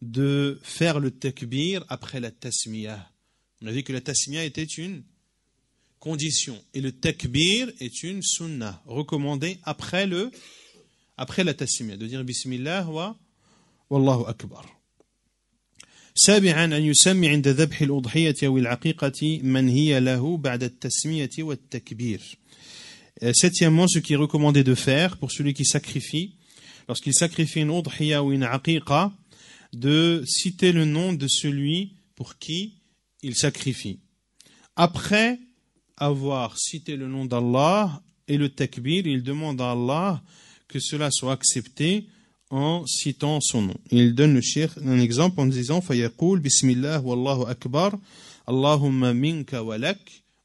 de faire le takbir après la tasmiyah. On a vu que la tasmiyah était une condition et le takbir est une sunnah recommandée après le après la tasmiyah de dire bismillah wa wallahu akbar. Euh, septièmement, ce qui est recommandé de faire pour celui qui sacrifie, lorsqu'il sacrifie une udhiya ou une aqiqa, de citer le nom de celui pour qui il sacrifie. Après avoir cité le nom d'Allah et le takbir, il demande à Allah que cela soit accepté en citant son nom. Il donne le cheikh un exemple en disant yaqul Bismillah, Wallahu Akbar, Allahumma minka walak,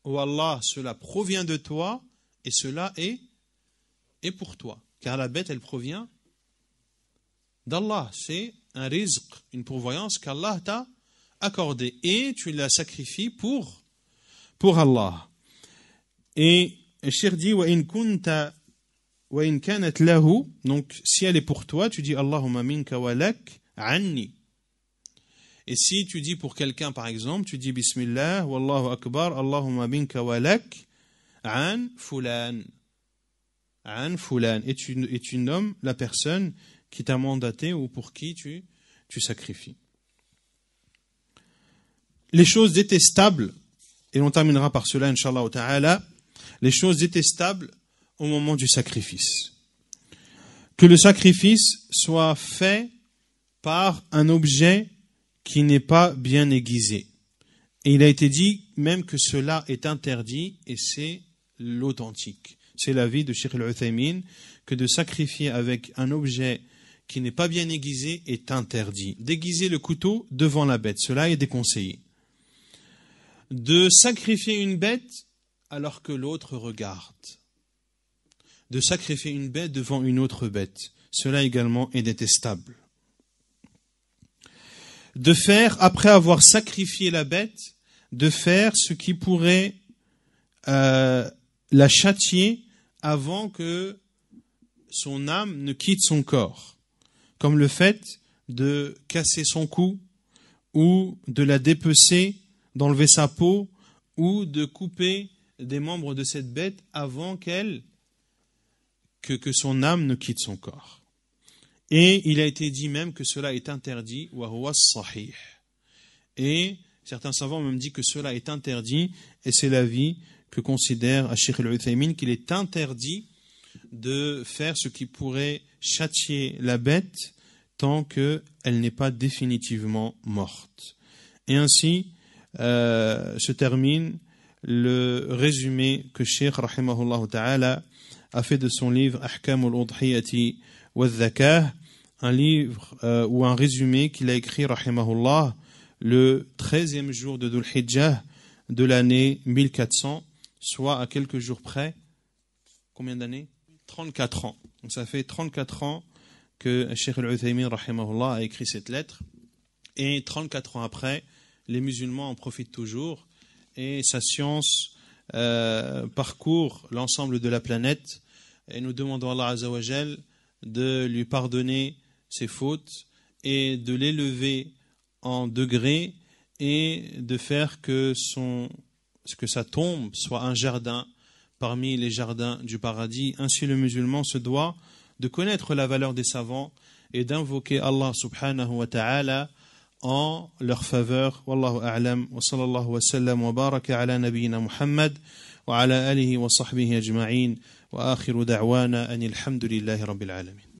oh Allah, cela provient de toi et cela est, est pour toi. Car la bête, elle provient d'Allah. C'est un risque une pourvoyance qu'Allah t'a accordée et tu la sacrifies pour, pour Allah. Et le cheikh dit Wa in kunta donc si elle est pour toi, tu dis Allahumma min anni. Et si tu dis pour quelqu'un par exemple, tu dis Bismillah, Wallahu akbar, Allahumma min an fulan. An fulan. Et tu, nommes la personne qui t'a mandaté ou pour qui tu, tu sacrifies. Les choses détestables, et on terminera par cela, Inch'Allah ta'ala, les choses détestables au moment du sacrifice. Que le sacrifice soit fait par un objet qui n'est pas bien aiguisé. Et il a été dit même que cela est interdit et c'est l'authentique. C'est l'avis de Sheikh al-Uthaymin que de sacrifier avec un objet qui n'est pas bien aiguisé est interdit. D'aiguiser le couteau devant la bête, cela est déconseillé. De sacrifier une bête alors que l'autre regarde, de sacrifier une bête devant une autre bête. Cela également est détestable. De faire, après avoir sacrifié la bête, de faire ce qui pourrait euh, la châtier avant que son âme ne quitte son corps, comme le fait de casser son cou ou de la dépecer, d'enlever sa peau ou de couper des membres de cette bête avant qu'elle que, que son âme ne quitte son corps. Et il a été dit même que cela est interdit, sahih. Et certains savants ont même dit que cela est interdit, et c'est l'avis que considère Ashir al-Uthaymin qu'il est interdit de faire ce qui pourrait châtier la bête tant qu'elle n'est pas définitivement morte. Et ainsi euh, se termine le résumé que Sheikh ta'ala a fait de son livre Ahkam al-Udhiyati wa zakah un livre euh, ou un résumé qu'il a écrit, rahimahullah, le 13e jour de Dhul Hijjah de l'année 1400, soit à quelques jours près, combien d'années 34 ans. Donc ça fait 34 ans que Sheikh Al-Uthaymin, a écrit cette lettre. Et 34 ans après, les musulmans en profitent toujours et sa science euh, parcourt l'ensemble de la planète et nous demandons à Allah Azzawajal de lui pardonner ses fautes et de l'élever en degrés et de faire que, son, que sa tombe soit un jardin parmi les jardins du paradis. Ainsi le musulman se doit de connaître la valeur des savants et d'invoquer Allah subhanahu wa ta'ala en leur faveur. Wallahu a'lam wa sallallahu wa sallam wa baraka ala nabiyyina Muhammad wa ala alihi wa sahbihi ajma'in wa akhiru da'wana anil hamdulillahi rabbil alamin.